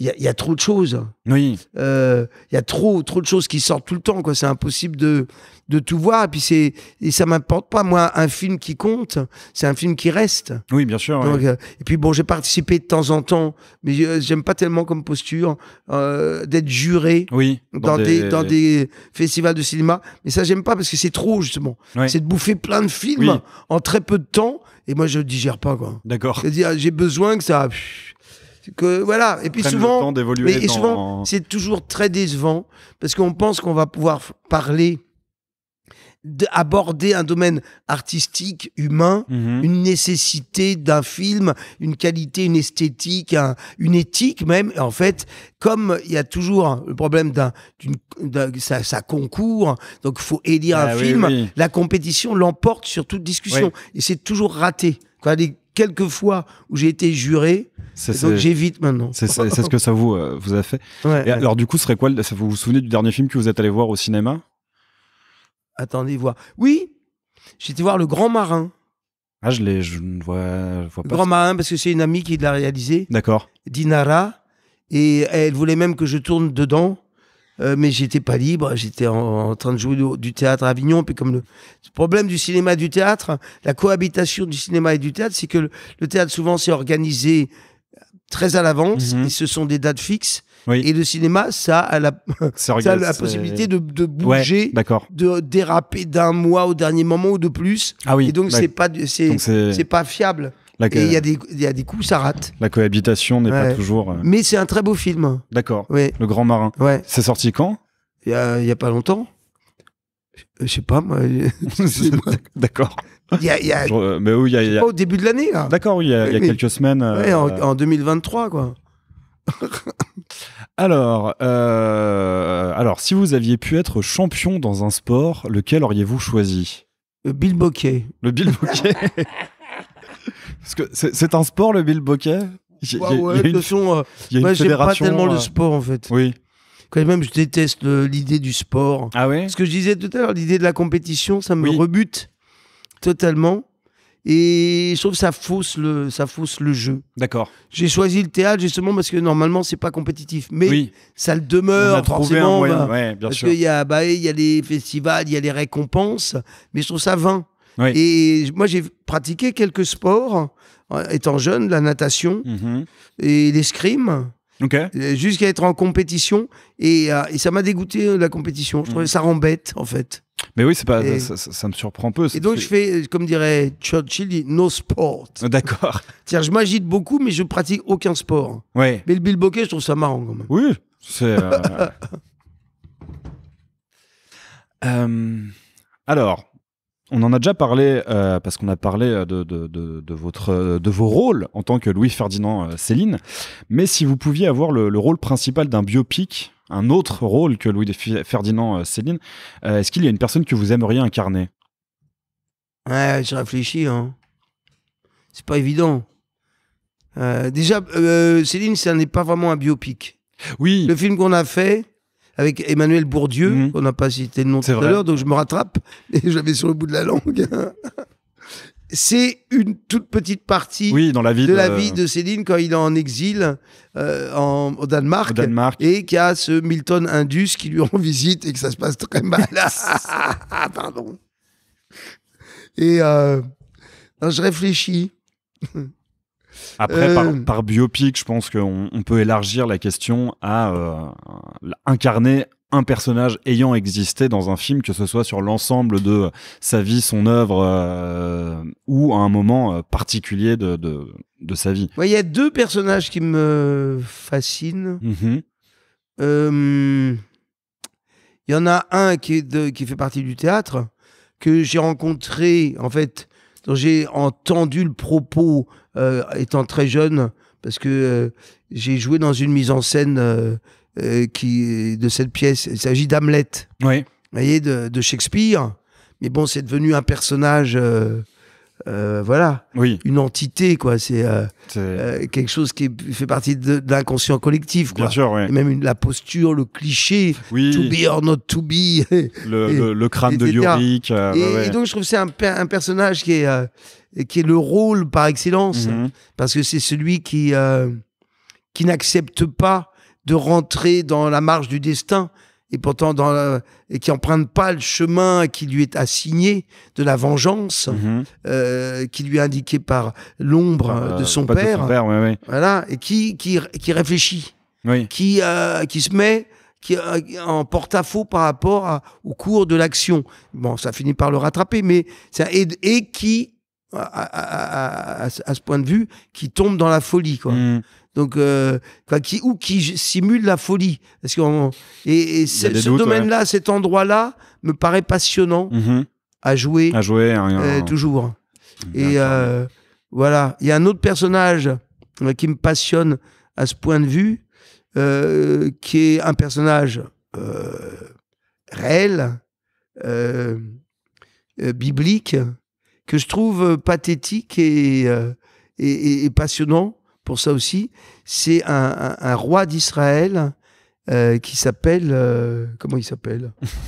il y, a trop de choses. Oui. Il euh, y a trop, trop de choses qui sortent tout le temps. Quoi. C'est impossible de, de tout voir. Et puis c'est, et ça m'importe pas. Moi, un film qui compte, c'est un film qui reste. Oui, bien sûr. Euh, et puis bon, j'ai participé de temps en temps, mais euh, j'aime pas tellement comme posture d'être juré. Oui. Dans, des, dans des festivals de cinéma. Mais ça, j'aime pas parce que c'est trop justement. C'est de bouffer plein de films en très peu de temps. Et moi, je digère pas quoi. D'accord. j'ai besoin que ça voilà. Et puis souvent, c'est toujours très décevant parce qu'on pense qu'on va pouvoir parler d'aborder un domaine artistique, humain, mhm. une nécessité d'un film, une qualité, une esthétique, une éthique même. en fait, comme il y a toujours le problème d'un, ça, ça, concourt, donc il faut élire ah un film, la compétition l'emporte sur toute discussion. Et c'est toujours raté. Quand il a des quelques fois où j'ai été juré, donc j'évite maintenant. C'est ce que ça vous, euh, vous a fait. alors, du coup, serait quoi Vous vous souvenez du dernier film que vous êtes allé voir au cinéma Attendez, voir. Oui, j'étais voir Le Grand Marin. Ah, je, l'ai, je ne vois, pas. Le Grand Marin, parce que c'est une amie qui l'a réalisé. D'accord. Dinara. Et elle voulait même que je tourne dedans. Euh, mais j'étais pas libre, j'étais en, train de jouer du, théâtre à Avignon. Puis comme le, problème du cinéma et du théâtre, la cohabitation du cinéma et du théâtre, c'est que le, le, théâtre souvent c'est organisé très à l'avance. Mhm. Et ce sont des dates fixes. Et le cinéma, ça a la, la possibilité euh, de, bouger, de déraper d'un mois au dernier moment ou de plus. Ah et donc, c'est pas, pas fiable. Et il y, a des, y a coups, ça rate. La cohabitation n'est pas toujours. Euh, Mais c'est un très beau film. D'accord. Le Grand Marin. Ouais. C'est sorti quand Il n'y a, y a pas longtemps. Je sais pas, D'accord. Euh, mais oui, il au début de l'année D'accord, oui, il y a, quelques semaines. Euh, en, 2023 quoi. alors, euh, alors, si vous aviez pu être champion dans un sport, lequel auriez-vous choisi Le billboquet. Le billboquet. Parce que c'est un sport, le Billboquet il y a une fédération pas tellement le sport en fait. Oui. Quand même, je déteste l'idée du sport. Ah ouais Ce que je disais tout à l'heure, l'idée de la compétition, ça me rebute totalement. Et je trouve que ça fausse le, ça fausse le jeu. D'accord. J'ai choisi le théâtre justement parce que normalement c'est pas compétitif, mais ça le demeure forcément. parce qu'il y a, bah, il y a les festivals, il y a les récompenses, mais je trouve ça vain. Et moi j'ai pratiqué quelques sports euh, étant jeune, la natation -hmm. et l'escrime. Jusqu'à être en compétition. Et, euh, et ça m'a dégoûté euh, la compétition. Je trouvais mm. ça rend bête, en fait. Mais oui, c'est pas, ça, me surprend peu. Et donc, je fais, euh, comme dirait Churchill, no sport. D'accord. Tiens, je m'agite beaucoup, mais je pratique aucun sport. Ouais. Mais le billboquet, je trouve ça marrant quand même. Oui, c'est. Alors, on en a déjà parlé euh, parce qu'on a parlé euh, de, votre, euh, de vos rôles en tant que Louis-Ferdinand Céline. Mais si vous pouviez avoir le, rôle principal d'un biopic, un autre rôle que Louis-Ferdinand Céline, est-ce qu'il y a une personne que vous aimeriez incarner Ouais, je réfléchis. Hein. C'est pas évident. déjà, Céline, ça n'est pas vraiment un biopic. Oui. Le film qu'on a fait, avec Emmanuel Bourdieu, mhm. qu'on on n'a pas cité le nom tout à l'heure, donc je me rattrape, et l'avais sur le bout de la langue. c'est une toute petite partie oui, dans la vie de, la vie de Céline quand il est en exil euh, en, au, Danemark, Danemark. et qu'il y a ce Milton Indus qui lui rend visite et que ça se passe très mal. Pardon. Et euh, je réfléchis. Après, euh, par, biopic, je pense qu'on peut élargir la question à euh, incarner un personnage ayant existé dans un film, que ce soit sur l'ensemble de sa vie, son œuvre, euh, ou à un moment particulier de, sa vie. Il y a deux personnages qui me fascinent. Mm-hmm. Il y en a un qui, qui fait partie du théâtre, que j'ai rencontré, en fait, dont j'ai entendu le propos euh, étant très jeune, parce que euh, j'ai joué dans une mise en scène euh, qui, de cette pièce. Il s'agit d'Hamlet. Oui. Vous voyez, de, Shakespeare. Mais bon, c'est devenu un personnage. voilà, oui. une entité quoi. C'est quelque chose qui fait partie de, l'inconscient collectif. Quoi. même la posture, le cliché, to be or not to be. le, crâne de Yorick. Et, donc je trouve c'est un, un, personnage qui est et qui est le rôle par excellence, mhm. parce que c'est celui qui, euh, qui n'accepte pas de rentrer dans la marge du destin et pourtant dans et qui emprunte pas le chemin qui lui est assigné de la vengeance mhm. euh, qui lui est indiqué par l'ombre de euh, son père, voilà et qui qui, qui réfléchit qui qui se met qui en porte-à-faux par rapport au cours de l'action. Bon, ça finit par le rattraper, mais ça et qui à, à, à, à, ce point de vue qui tombe dans la folie, quoi. Mm. Donc, euh, qui, ou qui simule la folie. Parce que, et, ce domaine-là, cet endroit-là, me paraît passionnant mm-hmm. à jouer. À jouer, hein, euh, hein. toujours. Et euh, voilà. Il y a un autre personnage qui me passionne à ce point de vue, qui est un personnage réel, biblique, que je trouve euh, pathétique euh, et, et, passionnant pour ça aussi. C'est un, roi d'Israël euh, qui s'appelle. comment il s'appelle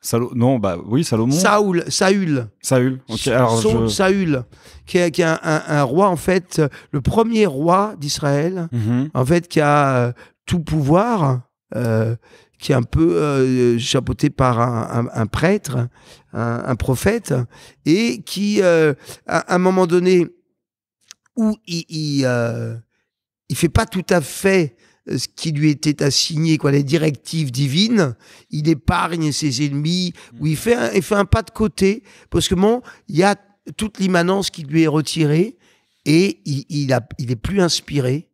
Salo Non, bah oui, Salomon. Saul Saül. Saül. Saül, qui est, un, roi, en fait, le premier roi d'Israël, mhm. en fait, qui a tout pouvoir qui est un peu euh, chapeauté par un, prêtre, un, prophète, et qui, euh, à un moment donné, où il, il, euh, fait pas tout à fait ce qui lui était assigné, quoi, les directives divines, il épargne ses ennemis, mm. où il fait un, fait un pas de côté, parce que bon, il y a toute l'immanence qui lui est retirée, et il, il, il est plus inspiré,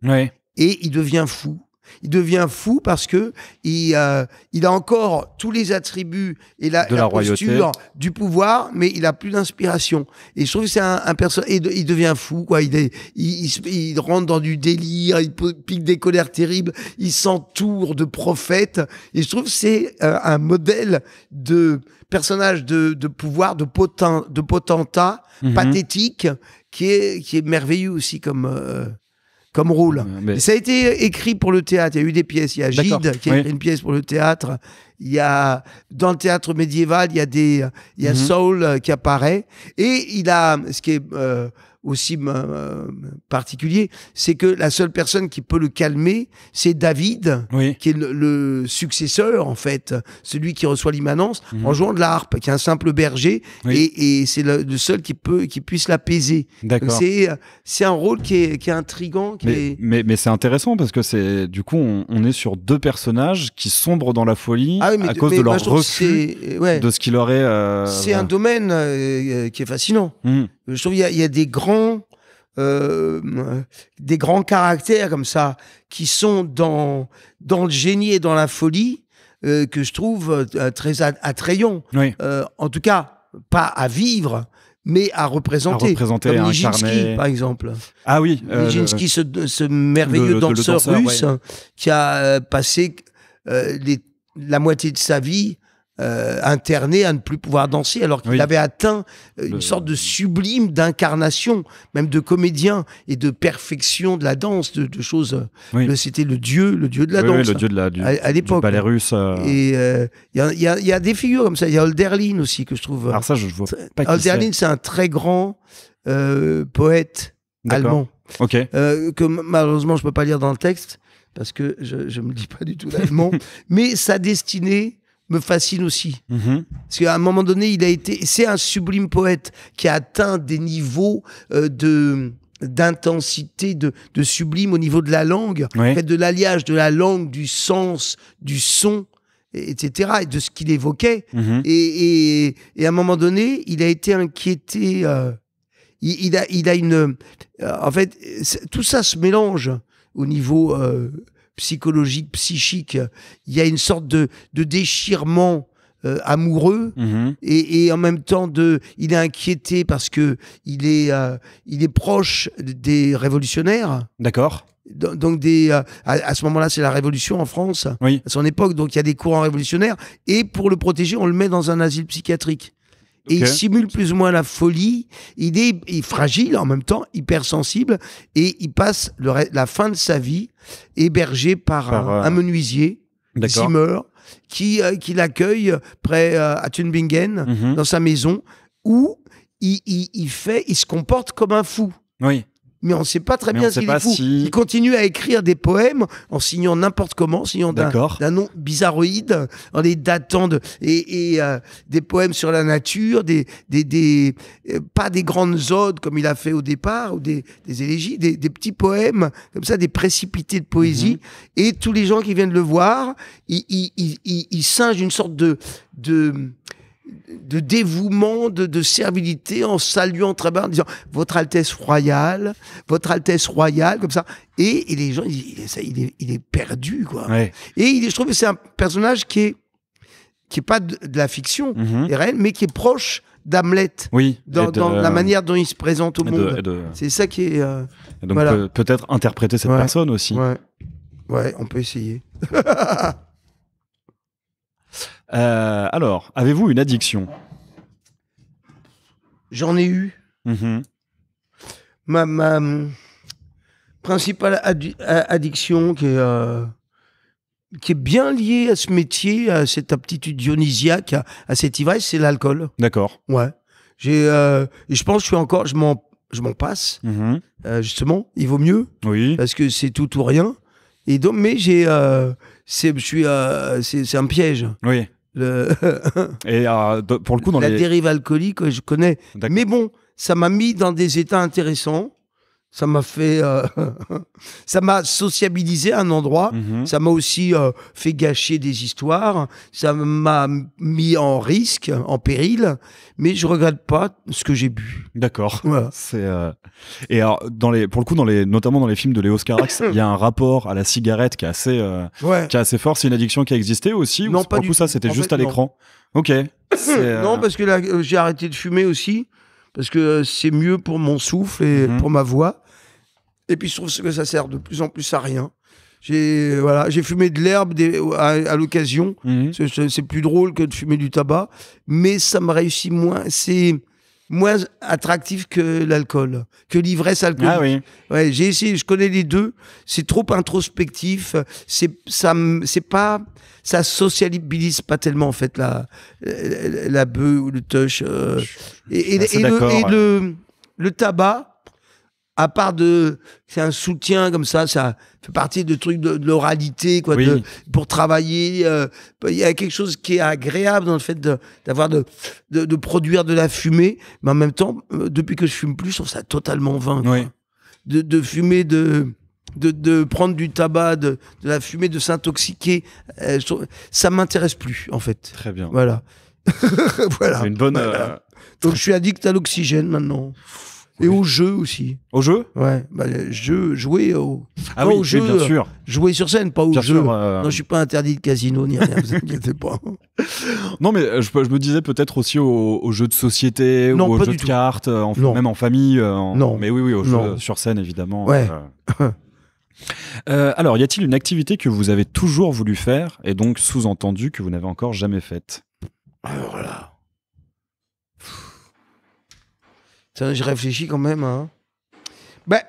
et il devient fou. Il devient fou parce que il, euh, il a encore tous les attributs et la, posture du pouvoir, mais il a plus d'inspiration. Et je trouve que c'est un, un personnage. il devient fou, quoi. Il, est, il, rentre dans du délire, il pique des colères terribles, il s'entoure de prophètes. Et je trouve que c'est euh, un modèle de personnage de, pouvoir, de, de potentat, mhm. pathétique, qui est, qui est merveilleux aussi comme. Euh, comme rôle. Euh, Ça a été écrit pour le théâtre. Il y a eu des pièces. Il y a Gide qui a écrit une pièce pour le théâtre. Il y a dans le théâtre médiéval, il y a des, il y a mhm. Soul qui apparaît. Et il a, ce qui est euh, aussi euh, particulier, c'est que la seule personne qui peut le calmer, c'est David, qui est le, successeur, en fait, celui qui reçoit l'immanence, mhm. en jouant de l'harpe, qui est un simple berger, et, c'est le, seul qui, peut, qui puisse l'apaiser. C'est, c'est un rôle qui est, qui intriguant. Qui mais, mais, c'est intéressant, parce que c'est du coup, on, est sur deux personnages qui sombrent dans la folie ah à cause de leur refus de ce qu'il aurait euh, c'est un domaine euh, qui est fascinant. Mhm. Je trouve qu'il y, a des grands, euh, des grands caractères comme ça qui sont dans, dans le génie et dans la folie euh, que je trouve euh, très attrayants. Euh, en tout cas, pas à vivre, mais à représenter. représenter, Comme Nijinsky, par exemple. Ah oui. Nijinsky, ce, ce, merveilleux danseur, russe qui a passé la moitié de sa vie euh, interné à ne plus pouvoir danser, alors qu'il avait atteint euh, une sorte de sublime d'incarnation, même de comédien et de perfection de la danse, de, choses. Euh, c'était le dieu, le dieu de la danse. à, l'époque. ballet russe. Et il y, a des figures comme ça. Il y a Holderlin aussi que je trouve. Alors ça, je, vois Holderlin, c'est un très grand poète allemand. Ok. que malheureusement, je peux pas lire dans le texte parce que je, ne me dis pas du tout l'allemand, mais sa destinée me fascine aussi. Mhm. Parce qu'à un moment donné, il a été. C'est un sublime poète qui a atteint des niveaux euh, de d'intensité, de, sublime au niveau de la langue, de l'alliage de la langue, du sens, du son, etc., et de ce qu'il évoquait. Mhm. Et, à un moment donné, il a été inquiété. Euh, il, a, il a une. Euh, en fait, tout ça se mélange au niveau psychologique, psychique. Il y a une sorte de, déchirement euh, amoureux mm-hmm. et, en même temps de il est inquiété parce que il est euh, il est proche des révolutionnaires d'accord donc des euh, à, ce moment-là c'est la révolution en France à son époque donc il y a des courants révolutionnaires et pour le protéger on le met dans un asile psychiatrique et il simule plus ou moins la folie. Il est, fragile en même temps, hypersensible. Et il passe la fin de sa vie hébergé par, euh, un, menuisier, Zimmer, qui, euh, qui l'accueille près euh, à Tübingen, mhm. dans sa maison, où il, fait, il se comporte comme un fou. Oui mais on ne sait pas très bien ce qu'il fou, fou. Il continue à écrire des poèmes en signant n'importe comment, en signant d'un nom bizarroïde, en les datant de, et, euh, des poèmes sur la nature, des, euh, pas des grandes odes comme il a fait au départ, ou des, des élégies, des, petits poèmes, comme ça, des précipités de poésie. Mm-hmm. Et tous les gens qui viennent le voir, ils, ils, singent une sorte de... de de dévouement, de, servilité en saluant très bien, en disant Votre Altesse royale, Votre Altesse royale, comme ça. Et, les gens, il, est, perdu, quoi. Et il, je trouve que c'est un personnage qui est qui est pas de, la fiction, mm-hmm. mais qui est proche d'Hamlet oui, dans, la manière dont il se présente au monde. C'est ça qui est. Euh, peut-être interpréter cette personne aussi. ouais, on peut essayer. Euh, alors, avez-vous une addiction J'en ai eu. Mhm. Ma, hum, principale addiction qui est, euh, qui est bien liée à ce métier, à cette aptitude dionysiaque, à, cette ivresse, c'est l'alcool. D'accord. Ouais. J'ai, euh, je pense que je suis encore, je m'en, je m'en passe, mhm. justement. Il vaut mieux Oui. parce que c'est tout ou rien. Et donc, mais j'ai, c'est, je suis, c'est un piège. Oui. Et euh, pour le coup, dans la dérive alcoolique, je connais. Mais bon, ça m'a mis dans des états intéressants. Ça m'a fait. Euh, ça m'a sociabilisé à un endroit. Mhm. Ça m'a aussi euh, fait gâcher des histoires. Ça m'a mis en risque, en péril. Mais je regrette pas ce que j'ai bu. D'accord. C'est. Euh, et alors, dans les, pour le coup, dans les, notamment dans les films de Léo Scarax, il y a un rapport à la cigarette qui est assez, qui est assez fort. C'est une addiction qui a existé aussi. Non, ou pas pour ça, c'était juste à l'écran. Ok. non, parce que j'ai arrêté de fumer aussi. Parce que c'est mieux pour mon souffle et mhm. pour ma voix. Et puis je trouve que ça sert de plus en plus à rien. J'ai voilà, j'ai fumé de l'herbe à, l'occasion. Mhm. C'est plus drôle que de fumer du tabac, mais ça me réussit moins. C'est moins attractif que l'alcool, que l'ivresse alcoolique. Ah oui. Ouais, j'ai essayé, je connais les deux. C'est trop introspectif. C'est ça, c'est pas, ça sociabilise pas tellement en fait la la, ou le touch. Euh, et, et, et le, le tabac à part de c'est un soutien comme ça ça fait partie de trucs de, l'oralité quoi de, pour travailler euh, il y a quelque chose qui est agréable dans le fait d'avoir de, de, produire de la fumée mais en même temps euh, depuis que je fume plus je trouve ça totalement vain oui. de, fumer de de, prendre du tabac, de, la fumée, de s'intoxiquer, ça euh, ça m'intéresse plus en fait. Très bien. Voilà. voilà. Une bonne. Donc je suis addict à l'oxygène maintenant. Et au jeu aussi. Au jeu Ouais. Bah, jouer au. Ah oui, bien sûr. Jouer sur scène, pas au jeu. Sûr, euh, Non, je suis pas interdit de casino ni rien, vous inquiétez pas. Non, mais euh, je, me disais peut-être aussi aux jeux de société, aux jeux de cartes, euh, même en famille. Non. Mais oui, oui, au jeu, sur scène, évidemment. Ouais. alors, y a-t-il une activité que vous avez toujours voulu faire et donc sous-entendu que vous n'avez encore jamais faite Alors ah, là. Ça, je réfléchis quand même. Hein. Ben,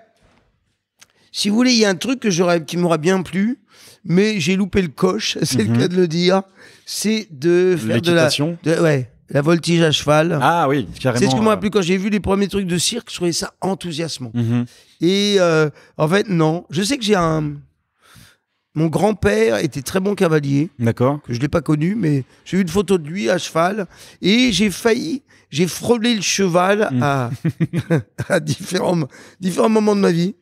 si vous voulez, il y a un truc que qui m'aurait bien plu, mais j'ai loupé le coche, c'est le mhm. cas de le dire. C'est de faire de la, ouais, la voltige à cheval. Ah oui, carrément. C'est ce que moi plu quand j'ai vu les premiers trucs de cirque, je trouvais ça enthousiasmant. Mhm. Et euh, en fait, non. Je sais que j'ai un mon grand-père était très bon cavalier. D'accord. Que je l'ai pas connu, mais j'ai eu une photo de lui à cheval et j'ai failli, j'ai frôlé le cheval mm. à, à différents, différents moments de ma vie.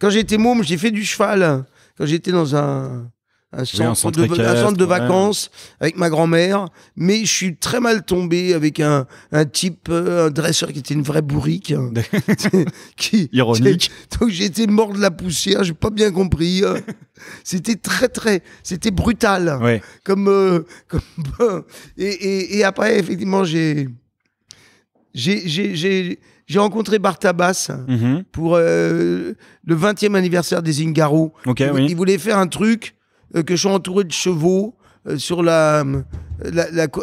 Quand j'étais môme, j'ai fait du cheval. Quand j'étais dans un, un centre, de, vacances avec ma grand-mère, mais je suis très mal tombé avec un, un type, euh, un dresseur qui était une vraie bourrique. Hein. qui, Ironique. Donc j'étais mort de la poussière, j'ai pas bien compris. Euh. c'était très très, c'était brutal. Hein. Comme, euh, et, après effectivement j'ai j'ai j'ai rencontré Bartabas mm-hmm. pour le 20e anniversaire des Ingaro. il voulait faire un truc euh, que je suis entouré de chevaux euh, sur la,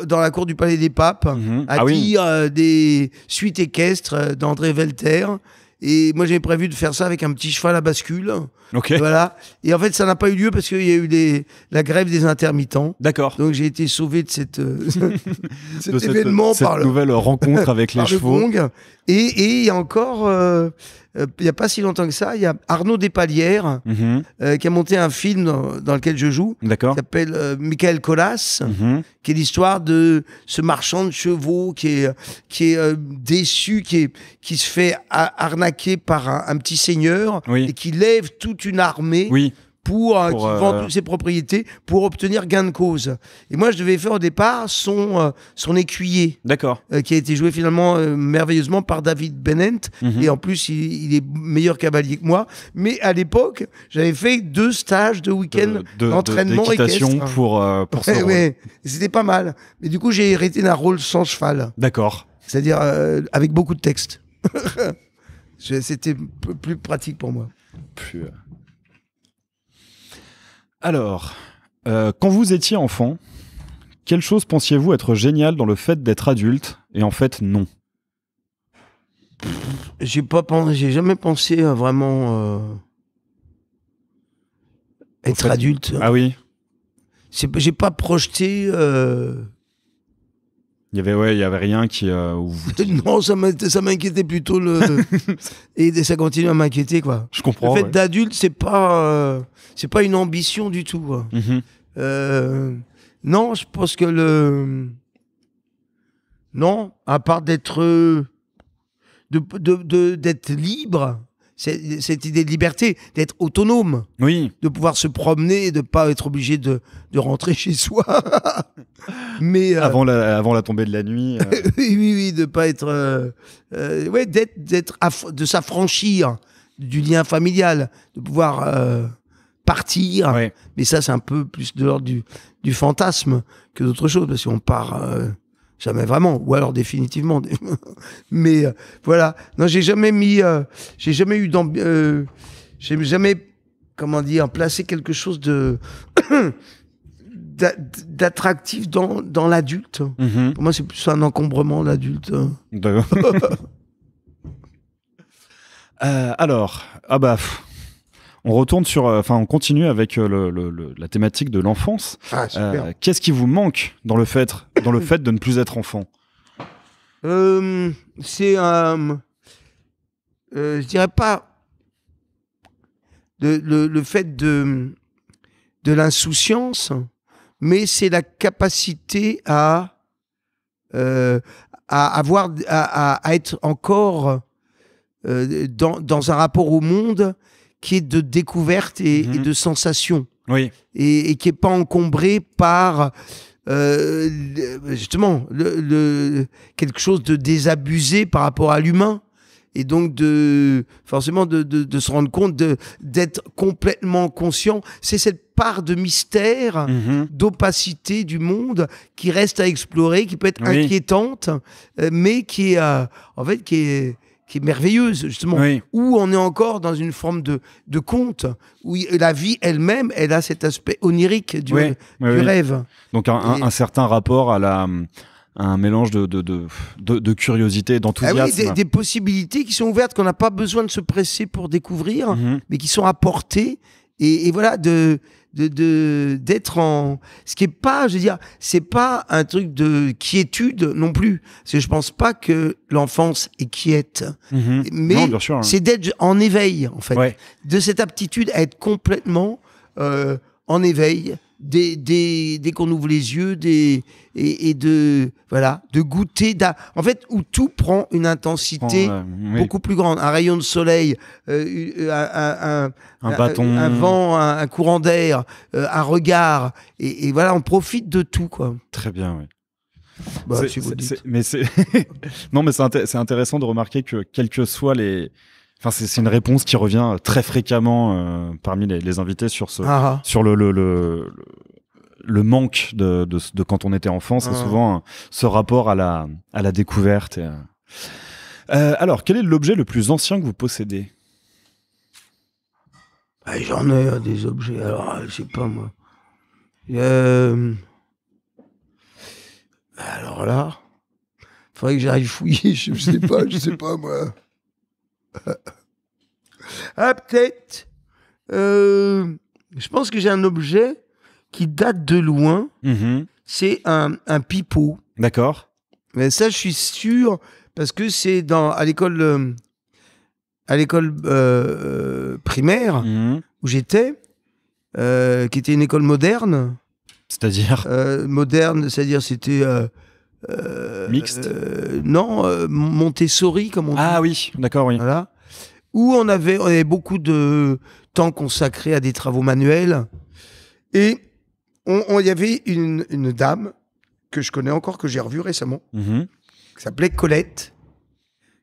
dans la cour du Palais des Papes, mhm. ah à dire euh, des suites équestres d'André Velter. Et moi, j'avais prévu de faire ça avec un petit cheval à bascule. Voilà. Et en fait, ça n'a pas eu lieu parce qu'il y a eu la grève des intermittents. D'accord. Donc, j'ai été sauvé de, cet événement par nouvelle rencontre avec les chevaux. Et il y a encore, euh, il n'y a pas si longtemps que ça, il y a Arnaud Despalières mhm. euh, qui a monté un film dans, lequel je joue, qui s'appelle euh, Michael Colas, mhm. qui est l'histoire de ce marchand de chevaux qui est, qui est déçu, qui, est, qui se fait arnaquer par un, petit seigneur et qui lève toute une armée. Oui euh, pour, qui euh, vend toutes ses propriétés pour obtenir gain de cause. Et moi, je devais faire au départ son, euh, son écuyer. D'accord. qui a été joué finalement merveilleusement par David Bennett. Mhm. Et en plus, il, est meilleur cavalier que moi. Mais à l'époque, j'avais fait deux stages de week-end d'entraînement de, de, équestre. pour, pour C'était pas mal. Mais du coup, j'ai hérité d'un rôle sans cheval. D'accord. C'est-à-dire avec beaucoup de textes. C'était plus pratique pour moi. Plus. Alors, euh, quand vous étiez enfant, quelle chose pensiez-vous être géniale dans le fait d'être adulte Et en fait, non. J'ai pas j'ai jamais pensé à vraiment euh, être adulte. Hein. Ah oui. J'ai pas projeté euh, il y avait ouais, il y avait rien qui. Euh, non, ça m'inquiétait plutôt le. et ça continue à m'inquiéter quoi. Je comprends. Le fait d'adulte, c'est pas euh, c'est pas une ambition du tout. Mm-hmm. Euh, non, je pense que le. Non, à part d'être de d'être de, libre cette idée de liberté, d'être autonome, oui. de pouvoir se promener, de pas être obligé de, rentrer chez soi. Mais euh, avant la avant la tombée de la nuit. Euh. oui, oui, oui, de pas être, euh, ouais, d'être d'être de s'affranchir du lien familial, de pouvoir partir. Mais ça, c'est un peu plus de l'ordre du, du fantasme que d'autre chose, parce qu'on part jamais vraiment, ou alors définitivement. Mais euh, voilà, non, j'ai jamais mis, euh, j'ai jamais eu dans, euh, j'ai jamais, comment dire, placé quelque chose de d'attractif dans, l'adulte. Mm-hmm. Pour moi, c'est plus un encombrement l'adulte. D'accord. alors, ah bah. On retourne sur, euh, enfin, on continue avec euh, la thématique de l'enfance. Ah, euh, qu'est-ce qui vous manque dans le fait, dans le fait de ne plus être enfant C'est, euh, je dirais pas le, fait de de l'insouciance, mais c'est la capacité à avoir à, être encore dans, dans un rapport au monde qui est de découverte et, mhm. de sensation. Oui. Et, qui n'est pas encombré par euh, justement le, quelque chose de désabusé par rapport à l'humain et donc de forcément de, se rendre compte d'être complètement conscient c'est cette part de mystère mhm. d'opacité du monde qui reste à explorer qui peut être inquiétante euh, mais qui est euh, en fait qui est qui est merveilleuse, justement, où on est encore dans une forme de, de conte, où la vie elle-même, elle a cet aspect onirique du, rêve. Donc un, certain rapport à la un mélange de, de, de, curiosité, ah d'enthousiasme. des, des, possibilités qui sont ouvertes, qu'on n'a pas besoin de se presser pour découvrir, mhm. mais qui sont apportées et, voilà, de de d'être en ce qui est pas je veux dire c'est pas un truc de quiétude non plus parce que je pense pas que l'enfance est quiète mhm. mais hein. c'est d'être en éveil en fait de cette aptitude à être complètement euh, en éveil dès, qu'on ouvre les yeux, des, et, de voilà, de goûter. En fait, où tout prend une intensité euh, beaucoup plus grande. Un rayon de soleil, euh, euh, un, bâton, un vent, un, courant d'air, un regard, et, voilà, on profite de tout quoi. Très bien. oui. Bah, mais c'est non, mais c'est intéressant de remarquer que quels que soient les c'est une réponse qui revient euh, très fréquemment euh, parmi les, invités sur ce, ah, ah. sur le, le, le, manque de, de, quand on était enfant. C'est ah. souvent euh, ce rapport à la, à la découverte. alors, quel est l'objet le plus ancien que vous possédez J'en ai des objets. Alors, je sais pas moi. Alors là, faudrait que j'aille fouiller. Je sais pas, je sais pas moi ah, peut-être. Euh, je pense que j'ai un objet qui date de loin. Mhm. C'est un, pipeau. D'accord. Mais ça, je suis sûr, parce que c'est dans à l'école euh, à l'école euh, primaire mhm. où j'étais, qui était une école moderne. C'est-à-dire Moderne, c'est-à-dire c'était euh, Mixte euh, Non, euh, Montessori, comme on dit. Ah oui, d'accord, oui. Où on avait, beaucoup de temps consacré à des travaux manuels. Et on y avait une, dame que je connais encore, que j'ai revue récemment, mm-hmm. qui s'appelait Colette,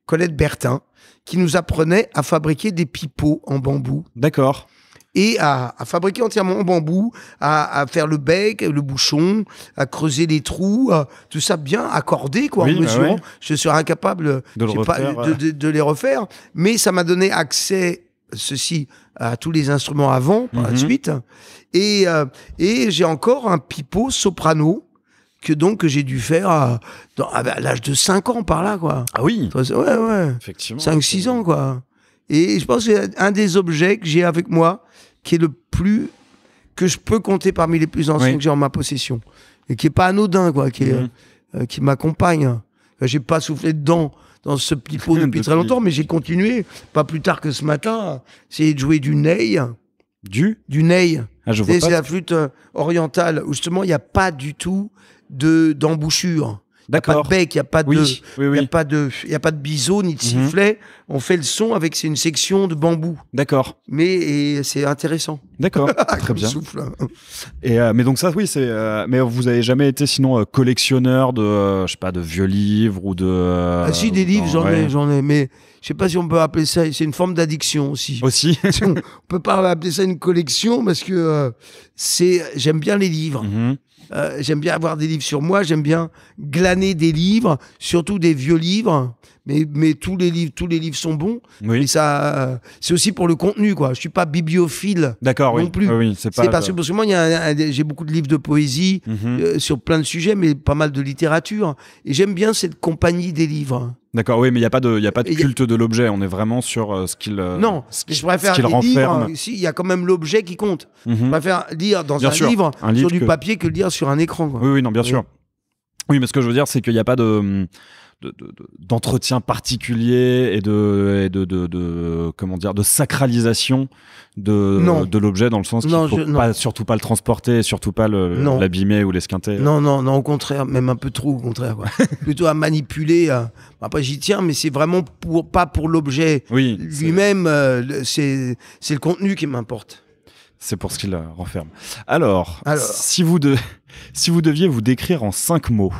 Colette Bertin, qui nous apprenait à fabriquer des pipeaux en bambou. D'accord et à, à, fabriquer entièrement en bambou, à, à, faire le bec, le bouchon, à creuser les trous, tout ça bien accordé, quoi, en bah Je serais incapable de, de, les refaire, mais ça m'a donné accès ceci à tous les instruments avant par la mhm. suite et euh, et j'ai encore un pipeau soprano que donc j'ai dû faire à, euh, ah ben, à l'âge de 5 ans par là quoi. Ah oui. Ouais ouais. Effectivement. 5 6 ans quoi. Et je pense que un des objets que j'ai avec moi qui est le plus que je peux compter parmi les plus anciens que j'ai en ma possession et qui est pas anodin quoi, qui m'accompagne. Je n'ai qui m'accompagne. J'ai pas soufflé dedans dans ce petit pot depuis très longtemps, mais j'ai continué. Pas plus tard que ce matin, c'est de jouer du ney. Du Du ney. Ah, c'est la flûte euh, orientale. Où justement, il n'y a pas du tout de d'embouchure. D'accord. il n'y a pas de, Y a pas de, a pas de biseau ni de mhm. sifflet. On fait le son avec c'est une section de bambou. D'accord. Mais c'est intéressant. D'accord. Très bien. Souffle. Et euh, mais donc ça, oui, c'est. Euh, mais vous avez jamais été sinon euh, collectionneur de, je sais pas, de vieux livres ou de. ah si, des livres, j'en ai, j'en ai, mais. Je sais pas si on peut appeler ça, c'est une forme d'addiction aussi. Aussi. on peut pas appeler ça une collection parce que c'est, j'aime bien les livres. Mhm. Euh, j'aime bien avoir des livres sur moi, j'aime bien glaner des livres, surtout des vieux livres. Mais, tous les livres tous les livres sont bons ça c'est aussi pour le contenu quoi je suis pas bibliophile d'accord non plus ah c'est parce que, moi j'ai beaucoup de livres de poésie mhm. euh, sur plein de sujets mais pas mal de littérature et j'aime bien cette compagnie des livres D'accord, oui, mais il n'y a pas de, a pas de culte de l'objet. On est vraiment sur euh, ce qu'il. renferme. Euh, non, ce je préfère ce renferme. il y a quand même l'objet qui compte. On va Je mhm. préfère lire dans un, livre, sur du papier que lire sur un écran. Oui, oui, non, bien sûr. Oui, mais ce que je veux dire, c'est qu'il n'y a pas de. Hum, d'entretien particulier et de, de, comment dire de sacralisation de l'objet dans le sens qu'il faut pas, surtout pas le transporter, surtout pas l'abîmer ou l'esquinter. Non non non au contraire, même un peu trop au contraire plutôt à manipuler. Bah, après j'y tiens, mais c'est vraiment pour pas pour l'objet lui-même. Euh, c'est c'est le contenu qui m'importe. C'est pour ce qu'il euh, renferme. Alors, si vous si vous deviez vous décrire en cinq mots,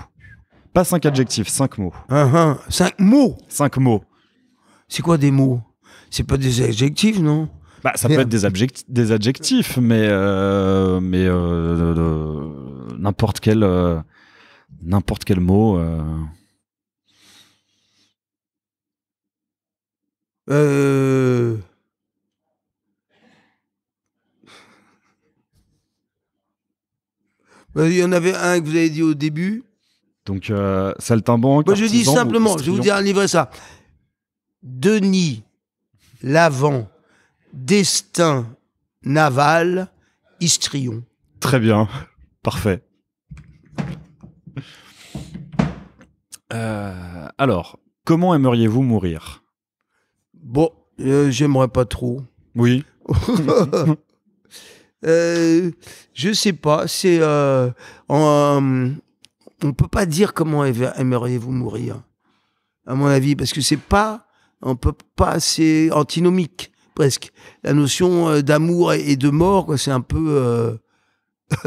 pas cinq adjectifs, cinq mots. Ah, ah, cinq mots Cinq mots. C'est quoi des mots C'est pas des adjectifs, non bah, ça peut être des, des adjectifs, mais, euh, mais euh, n'importe quel, euh, n'importe quel mot. Euh... Bah, il y en avait un que vous avez dit au début. Donc, euh, saltimbanque. je dis simplement, je vous dire un livre ça. Denis Lavant, Destin naval, Istrion. Très bien, parfait. Euh, alors, comment aimeriez-vous mourir Bon, euh, j'aimerais pas trop. Oui. Euh, je sais pas, c'est en, on peut pas dire comment aimeriez-vous mourir, à mon avis, parce que c'est pas, on peut pas, c'est antinomique presque. La notion euh, d'amour et de mort, c'est un peu, euh,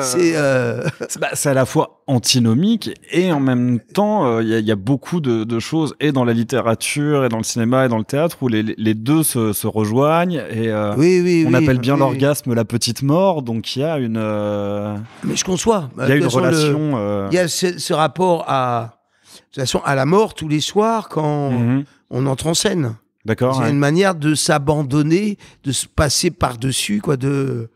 c'est euh... Bah, à la fois antinomique et en même temps, euh, il y, a beaucoup de, choses, et dans la littérature, et dans le cinéma, et dans le théâtre, où les, les deux se, rejoignent. Et euh, oui, on appelle bien l'orgasme la petite mort, donc il y a une. Euh, Mais je conçois. Bah, il y a une relation. Il y a ce, rapport à, à la mort tous les soirs quand mhm. on entre en scène. D'accord. C'est une manière de s'abandonner, de se passer par-dessus, quoi, de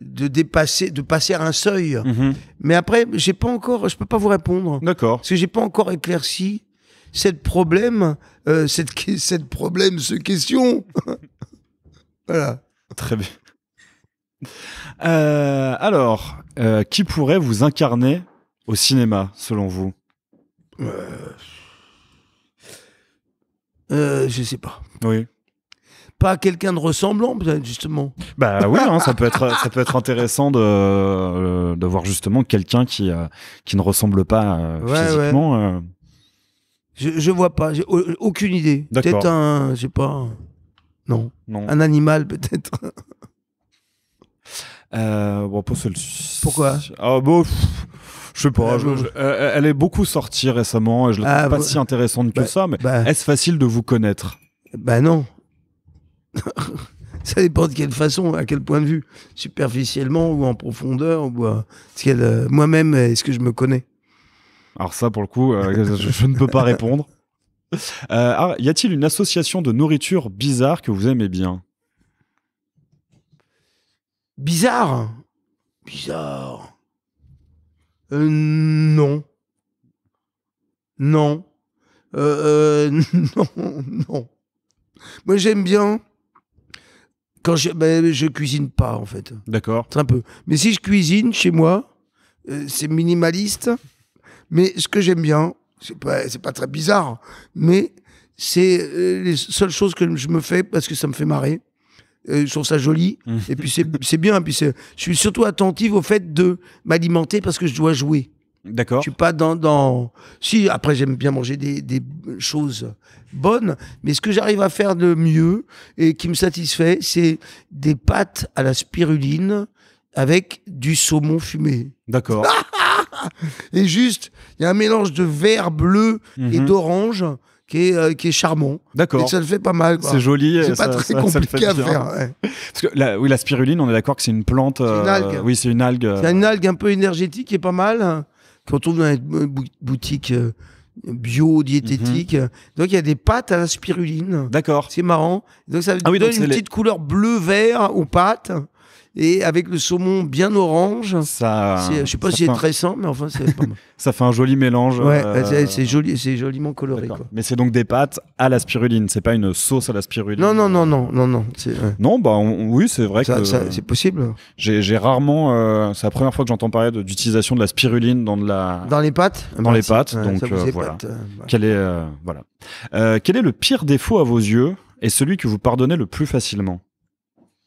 de dépasser, de passer à un seuil. Mhm. Mais après, j'ai pas encore, je peux pas vous répondre. D'accord. Parce que j'ai pas encore éclairci cette problème, euh, cette, cette problème, ce question. voilà. Très bien. Euh, alors, euh, qui pourrait vous incarner au cinéma, selon vous Je sais pas. Oui pas quelqu'un de ressemblant, justement. Bah oui, hein, ça, peut être, ça peut être intéressant de, euh, de voir justement quelqu'un qui, euh, qui ne ressemble pas euh, physiquement. Je, vois pas, j'ai aucune idée. Peut-être un, je sais pas, non. non. un animal peut-être. bon, pas celle Pourquoi Ah bon, je sais pas. Ah, elle est beaucoup sortie récemment et je la trouve ah, pas si intéressante que bah, ça, mais bah. est-ce facile de vous connaître Bah non. ça dépend de quelle façon, à quel point de vue, superficiellement ou en profondeur. Ou euh, euh, Moi-même, euh, est-ce que je me connais Alors ça, pour le coup, je, ne peux pas répondre. y a-t-il une association de nourriture bizarre que vous aimez bien Bizarre Bizarre. non. Non. non, non. Moi, j'aime bien quand je, ben, je cuisine pas, en fait. D'accord. un peu. Mais si je cuisine chez moi, euh, c'est minimaliste. Mais ce que j'aime bien, c'est pas, c'est pas très bizarre, mais c'est euh, les seules choses que je me fais parce que ça me fait marrer. Euh, je trouve ça joli. Mmh. Et puis c'est bien. puis je suis surtout attentive au fait de m'alimenter parce que je dois jouer. D'accord. Je suis pas dans, dans... Si, après, j'aime bien manger des, des, choses bonnes, mais ce que j'arrive à faire de mieux et qui me satisfait, c'est des pâtes à la spiruline avec du saumon fumé. D'accord. et juste, il y a un mélange de vert bleu et mhm. d'orange qui est, euh, qui est charmant. D'accord. Et ça le fait pas mal. C'est joli. C'est euh, pas très compliqué à faire. Parce que la, oui, la spiruline, on est d'accord que c'est une plante. une euh, algue. Oui, c'est une algue. C'est une algue un peu énergétique et pas mal te retrouves dans une boutique euh, bio, diététique. Mhm. Donc il y a des pâtes à la spiruline. D'accord. C'est marrant. Donc ça ah donne une petite couleur bleu-vert aux pâtes et avec le saumon bien orange. Ça, je sais pas si c'est très sain, mais enfin, c'est pas mal. ça fait un joli mélange. Ouais, euh, c'est joli, c'est joliment coloré. Mais c'est donc des pâtes à la spiruline, c'est pas une sauce à la spiruline. Non, non, non, non, non, non. Non, bah oui, c'est vrai que c'est possible. J'ai rarement, euh, c'est la première fois que j'entends parler d'utilisation de, la spiruline dans de la. Dans les pâtes. Dans les pâtes, donc voilà. est voilà. quel est le pire défaut à vos yeux et celui que vous pardonnez le plus facilement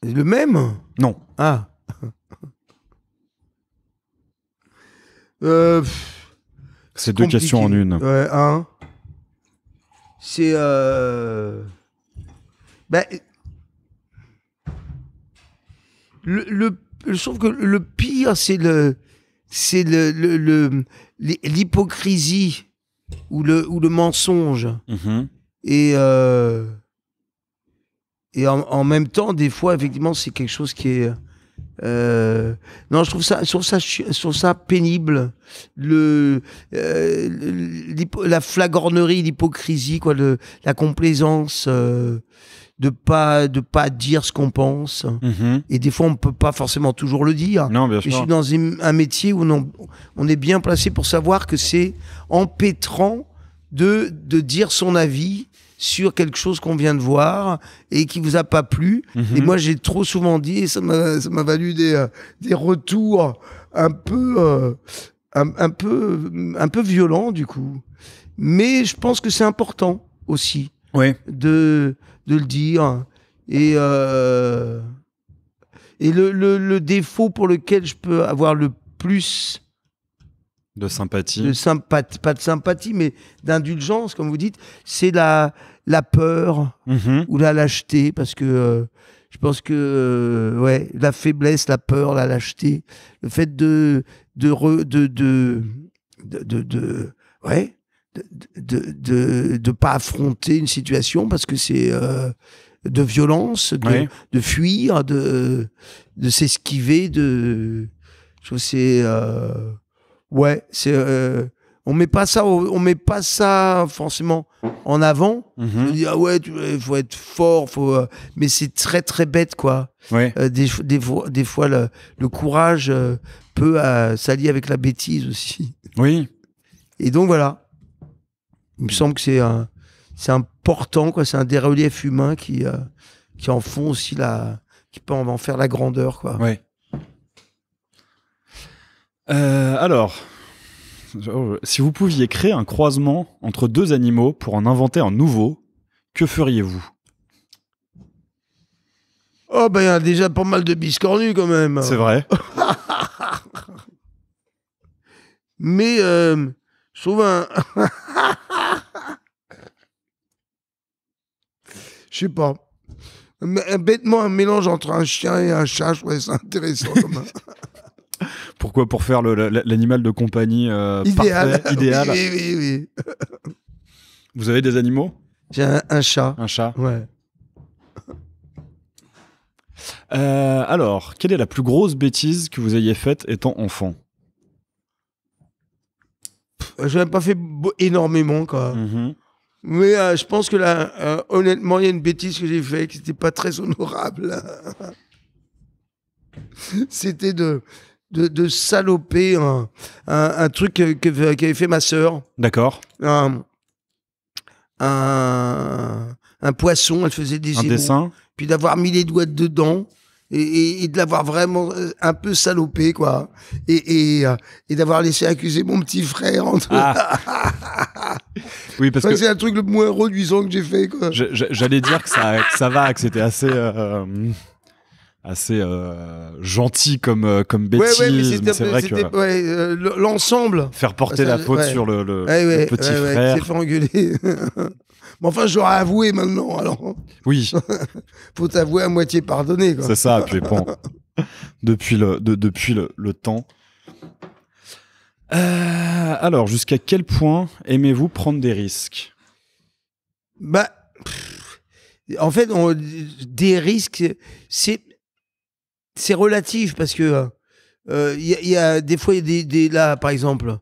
le même Non. Ah. Euh, c'est deux questions en une. Ouais, hein. C'est. Euh... Bah, le, le, je que le pire, c'est le, c'est le, l'hypocrisie ou le, le mensonge. Mhm. Et euh, et en, même temps, des fois, effectivement, c'est quelque chose qui est. Euh, non, je trouve ça, je ça, je ça pénible. Le, euh, la flagornerie, l'hypocrisie, quoi, le, la complaisance. Euh, de pas de pas dire ce qu'on pense mhm. et des fois on peut pas forcément toujours le dire non je suis dans un métier où on, on est bien placé pour savoir que c'est empêtrant de de dire son avis sur quelque chose qu'on vient de voir et qui vous a pas plu. Et mhm. moi, j'ai trop souvent dit, et ça m'a valu des, euh, des retours un peu, euh, un, peu, un peu violents, du coup. Mais je pense que c'est important aussi de, de le dire. Et, euh, et le, défaut pour lequel je peux avoir le plus de sympathie. pas de sympathie, mais d'indulgence, comme vous dites. C'est la, la peur mhm. ou la lâcheté, parce que euh, je pense que euh, ouais, la faiblesse, la peur, la lâcheté, le fait de de de, de, de, de, ouais, de, de pas affronter une situation parce que c'est euh, de violence, de, fuir, de de s'esquiver, de je trouve ouais, c'est euh, on met pas ça, on met pas ça forcément en avant. Mhm. ah ouais, il faut être fort, faut, euh, mais c'est très très bête quoi. Euh, des, des, fois, le, courage peut s'allier avec la bêtise aussi. Oui. Et donc voilà, il me mm. semble que c'est c'est important quoi, c'est un des reliefs humains qui qui en font aussi la, qui peut en faire la grandeur quoi. Ouais. Euh, alors, si vous pouviez créer un croisement entre deux animaux pour en inventer un nouveau, que feriez-vous Oh, ben, il y a déjà pas mal de biscornus quand même. C'est vrai. Mais, euh, souvent... je Je sais pas. bêtement, un mélange entre un chien et un chat, je trouvais ça intéressant. Quand Pourquoi Pour faire l'animal de compagnie euh, idéal. Parfait, idéal. Oui, oui, oui. Vous avez des animaux J'ai un, chat. Un chat Ouais. Euh, alors, quelle est la plus grosse bêtise que vous ayez faite étant enfant je n'ai pas fait énormément, quoi. Mhm. Mais euh, je pense que là, honnêtement, il y a une bêtise que j'ai faite qui n'était pas très honorable. C'était de de, saloper un, truc qu'avait fait ma sœur. D'accord. Un, poisson, elle faisait des Un dessin. Puis d'avoir mis les doigts dedans. Et, et, de l'avoir vraiment euh, un peu salopé quoi euh, et, d'avoir laissé accuser mon petit frère entre ah. oui parce que c'est un truc le moins reduisant que j'ai fait quoi j'allais dire que ça, ça va que c'était assez euh, assez euh, gentil comme euh, comme bêtise mais c'est vrai que euh, l'ensemble faire porter la peau sur le, le, petit frère fait engueuler mais enfin j'aurais avoué maintenant alors oui faut t'avouer à moitié pardonné c'est ça puis bon depuis le depuis le, temps alors jusqu'à quel point aimez-vous prendre des risques bah en fait des risques c'est c'est relatif parce que euh, il y, a des fois, y des, là, par exemple,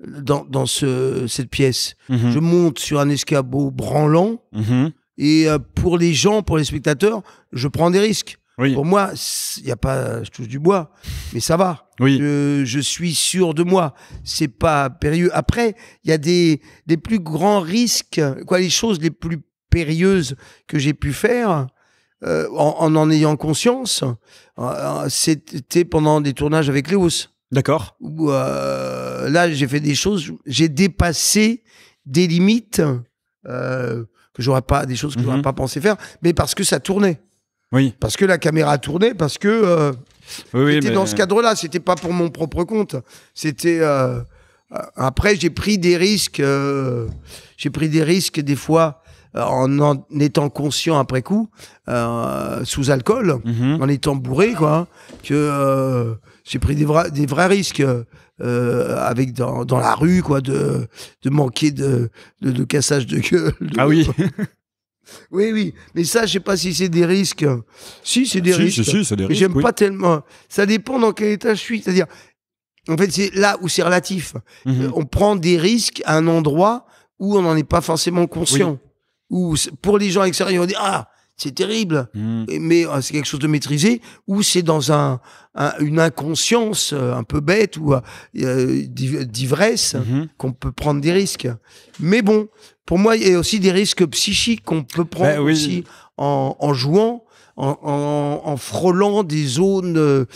dans, dans ce, cette pièce, mhm. je monte sur un escabeau branlant mhm. et euh, pour les gens, pour les spectateurs, je prends des risques. Pour moi, il y a pas, je touche du bois, mais ça va. Je, je, suis sûr de moi. C'est pas périlleux. Après, il y a des, des plus grands risques, quoi, les choses les plus périlleuses que j'ai pu faire. Euh, en, en, ayant conscience, euh, euh, c'était pendant des tournages avec Léos. D'accord. là, j'ai fait des choses, j'ai dépassé des limites que j'aurais pas, des choses que j'aurais mhm. pas pensé faire, mais parce que ça tournait. Oui. Parce que la caméra tournait, parce que oui, dans ce cadre-là. C'était pas pour mon propre compte. C'était après, j'ai pris des risques. j'ai pris des risques des fois euh, en, en, étant conscient après coup, euh, sous alcool, mhm. en étant bourré, quoi, que euh, j'ai pris des, vrais risques. avec dans, la rue quoi de, manquer de, cassage de gueule ah oui oui oui mais ça je sais pas si c'est des risques si c'est des risques si, des j'aime pas tellement ça dépend dans quel état je suis c'est à dire en fait c'est là où c'est relatif mhm. on prend des risques à un endroit où on n'en est pas forcément conscient ou pour les gens extérieurs, on dit ah c'est terrible, hmm. mais euh, c'est quelque chose de maîtrisé, ou c'est dans un, une inconscience euh, un peu bête ou euh, d'ivresse hmm. qu'on peut prendre des risques. Mais bon, pour moi, il y a aussi des risques psychiques qu'on peut prendre ben aussi en, jouant. En, frôlant des zones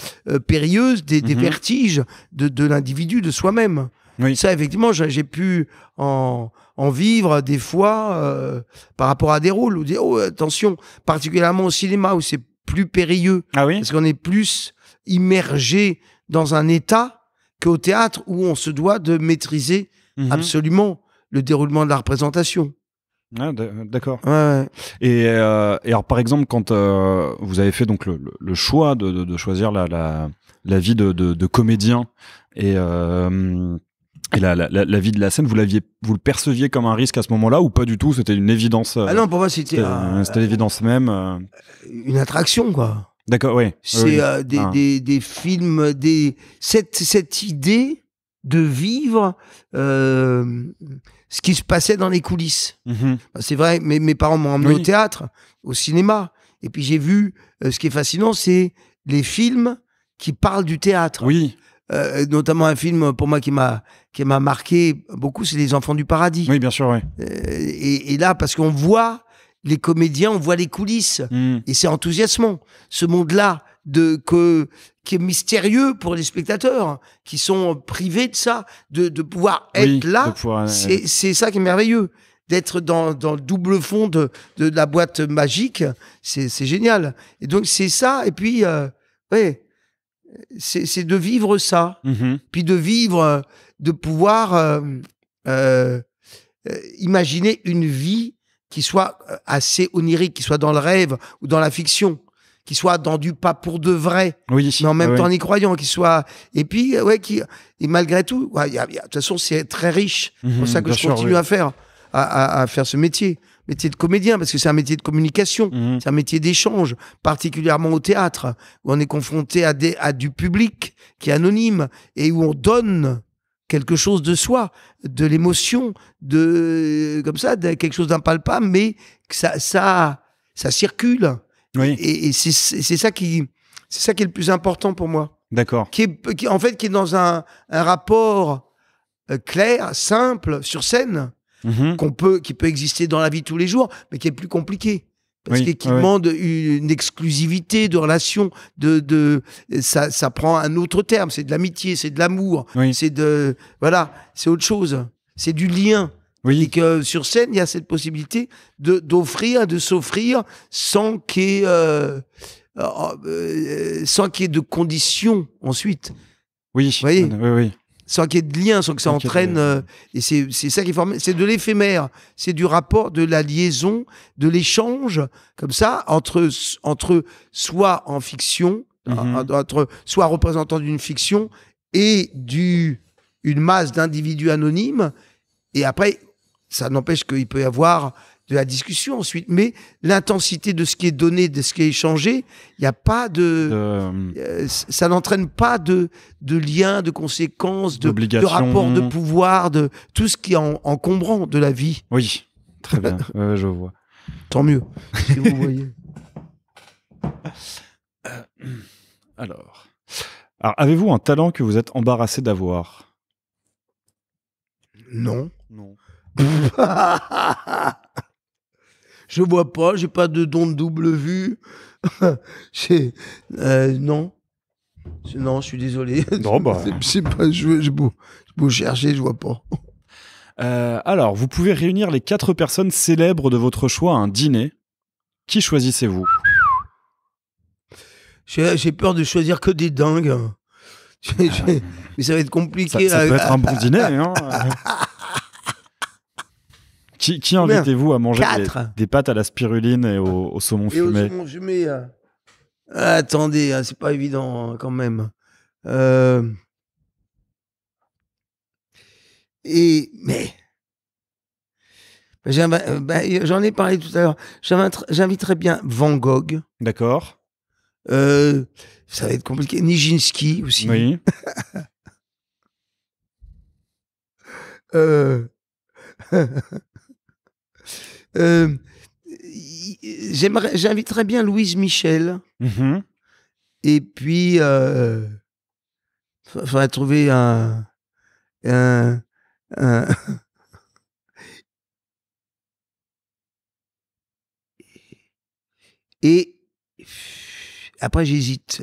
périlleuses, des, hmm. vertiges de, l'individu, de soi-même. Ça, effectivement, j'ai pu en, en vivre des fois euh, par rapport à des rôles ou dire oh, attention, particulièrement au cinéma où c'est plus périlleux ah parce qu'on est plus immergé dans un état qu'au théâtre où on se doit de maîtriser mhm. absolument le déroulement de la représentation. Ah, d'accord. Euh, et, alors, par exemple, quand euh, vous avez fait donc le, choix de, choisir la, la, vie de, de comédien et et la, vie de la scène, vous l'aviez, vous le perceviez comme un risque à ce moment-là ou pas du tout C'était une évidence. Euh, ah non, pour moi, c'était. c'était l'évidence euh, même. Euh. Une attraction, quoi. D'accord, oui. C'est ah. des, films, des cette cette idée de vivre ce qui se passait dans les coulisses. Mm-hmm. Bah, c'est vrai, mes, mes parents m'ont emmené au théâtre, au cinéma, et puis j'ai vu. ce qui est fascinant, c'est les films qui parlent du théâtre. Oui. Euh, euh, notamment un film pour moi qui m'a qui m'a marqué beaucoup, c'est Les Enfants du Paradis. Oui, bien sûr, euh, et, là, parce qu'on voit les comédiens, on voit les coulisses, hmm. et c'est enthousiasmant. Ce monde-là de que qui est mystérieux pour les spectateurs qui sont privés de ça, de, de pouvoir être là, c'est ça qui est merveilleux d'être dans, dans, le double fond de, de la boîte magique, c'est génial. Et donc c'est ça, et puis, euh, ouais, c'est de vivre ça, mhm. puis de vivre, de pouvoir euh, euh, euh, imaginer une vie qui soit assez onirique, qui soit dans le rêve ou dans la fiction, qui soit dans du pas pour de vrai, mais en même temps en y croyant, qui soit et puis ouais qui et malgré tout, de toute façon c'est très riche, mhm, c'est pour ça que je continue à faire, à faire ce métier métier de comédien, parce que c'est un métier de communication, mhm. c'est un métier d'échange, particulièrement au théâtre, où on est confronté à, du public qui est anonyme et où on donne quelque chose de soi, de l'émotion, de comme ça, quelque chose d'impalpable, mais ça, ça, ça circule. Et, c'est ça qui, c'est ça qui est le plus important pour moi. D'accord. Qui en fait, qui est dans un, rapport euh, clair, simple, sur scène, Mhm. qu'on peut, qui peut exister dans la vie tous les jours, mais qui est plus compliqué. Parce qu'il demande une exclusivité de relation, de, ça, ça prend un autre terme. C'est de l'amitié, c'est de l'amour, c'est de voilà, c'est autre chose. C'est du lien. Et que sur scène, il y a cette possibilité de d'offrir, de s'offrir sans qu'il y ait euh, euh, euh, sans ait de conditions ensuite. Oui. oui, oui sans qu'il y ait de lien, sans que ça entraîne. Euh, et c'est ça qui forme, C'est de l'éphémère. C'est du rapport, de la liaison, de l'échange, comme ça, entre, entre soit en fiction, mhm. soit représentant d'une fiction et du, une masse d'individus anonymes. Et après, ça n'empêche qu'il peut y avoir de la discussion ensuite. Mais l'intensité de ce qui est donné, de ce qui est échangé, il n'y a pas de, euh, ça n'entraîne pas de de lien, de conséquences, de, de rapport de pouvoir, de tout ce qui est encombrant de la vie. Oui, très bien, je vois. Tant mieux. Alors, alors avez-vous un talent que vous êtes embarrassé d'avoir Non. Non. Je vois pas, j'ai pas de don de double vue. euh, non. Non, je suis désolé. Non, bah. c'est pas, je, vais beau, chercher, je vois pas. Euh, alors, vous pouvez réunir les quatre personnes célèbres de votre choix à un dîner. Qui choisissez-vous J'ai peur de choisir que des dingues. Ah. Mais ça va être compliqué. Ça, ça être un bon dîner. Hein. Qui, invitez-vous à manger des, pâtes à la spiruline et au, saumon fumé euh. ah, attendez, hein, c'est pas évident hein, quand même. Euh. Et mais euh, ben, j'en ai parlé tout à l'heure. J'inviterais bien Van Gogh. D'accord. ça va être compliqué. Nijinsky aussi. Oui. Euh, J'inviterais bien Louise Michel. Mm-hmm. Et puis, euh, faudrait trouver un, un et après j'hésite.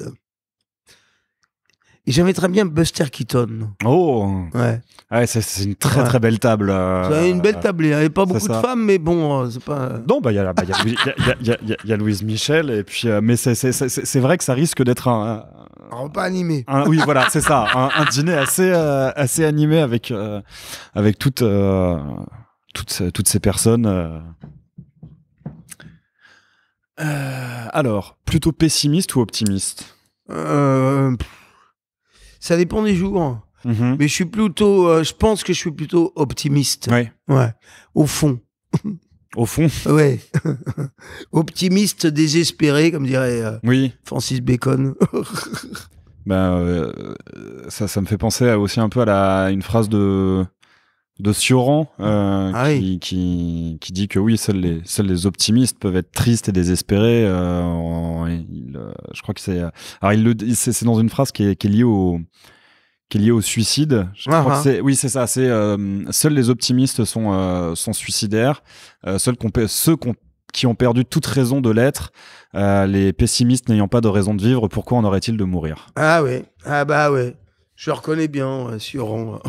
Et j'aimais très bien Buster Keaton. Oh Ouais. c'est une très très belle table. Euh, une belle table. Il n'y avait pas beaucoup de femmes, mais bon, euh, c'est pas. Euh. Non, bah il y, y, a Louise Michel, et puis, mais c'est vrai que ça risque d'être un, un. animé. oui, voilà, c'est ça. Un, dîner assez, assez animé avec, avec toutes, toutes, toutes ces personnes. alors, plutôt pessimiste ou optimiste ça dépend des jours. Mhm. Mais je suis plutôt, euh, je pense que je suis plutôt optimiste. Ouais. ouais. Au fond. Au fond. Ouais. optimiste, désespéré, comme dirait euh, Francis Bacon. ben, euh, ça, ça me fait penser aussi un peu à, la, à une phrase de de Sioran euh, ah qui, dit que oui, seuls les, optimistes peuvent être tristes et désespérés. Euh, euh, je crois que c'est. Alors, il c'est dans une phrase qui est, liée au qui est lié au suicide. Je crois ah ah. oui, c'est ça. C'est seuls les optimistes sont sont suicidaires. seuls ceux qui ont perdu toute raison de l'être, les pessimistes n'ayant pas de raison de vivre, pourquoi en aurait-il de mourir Ah oui, ah bah oui, je reconnais bien, euh,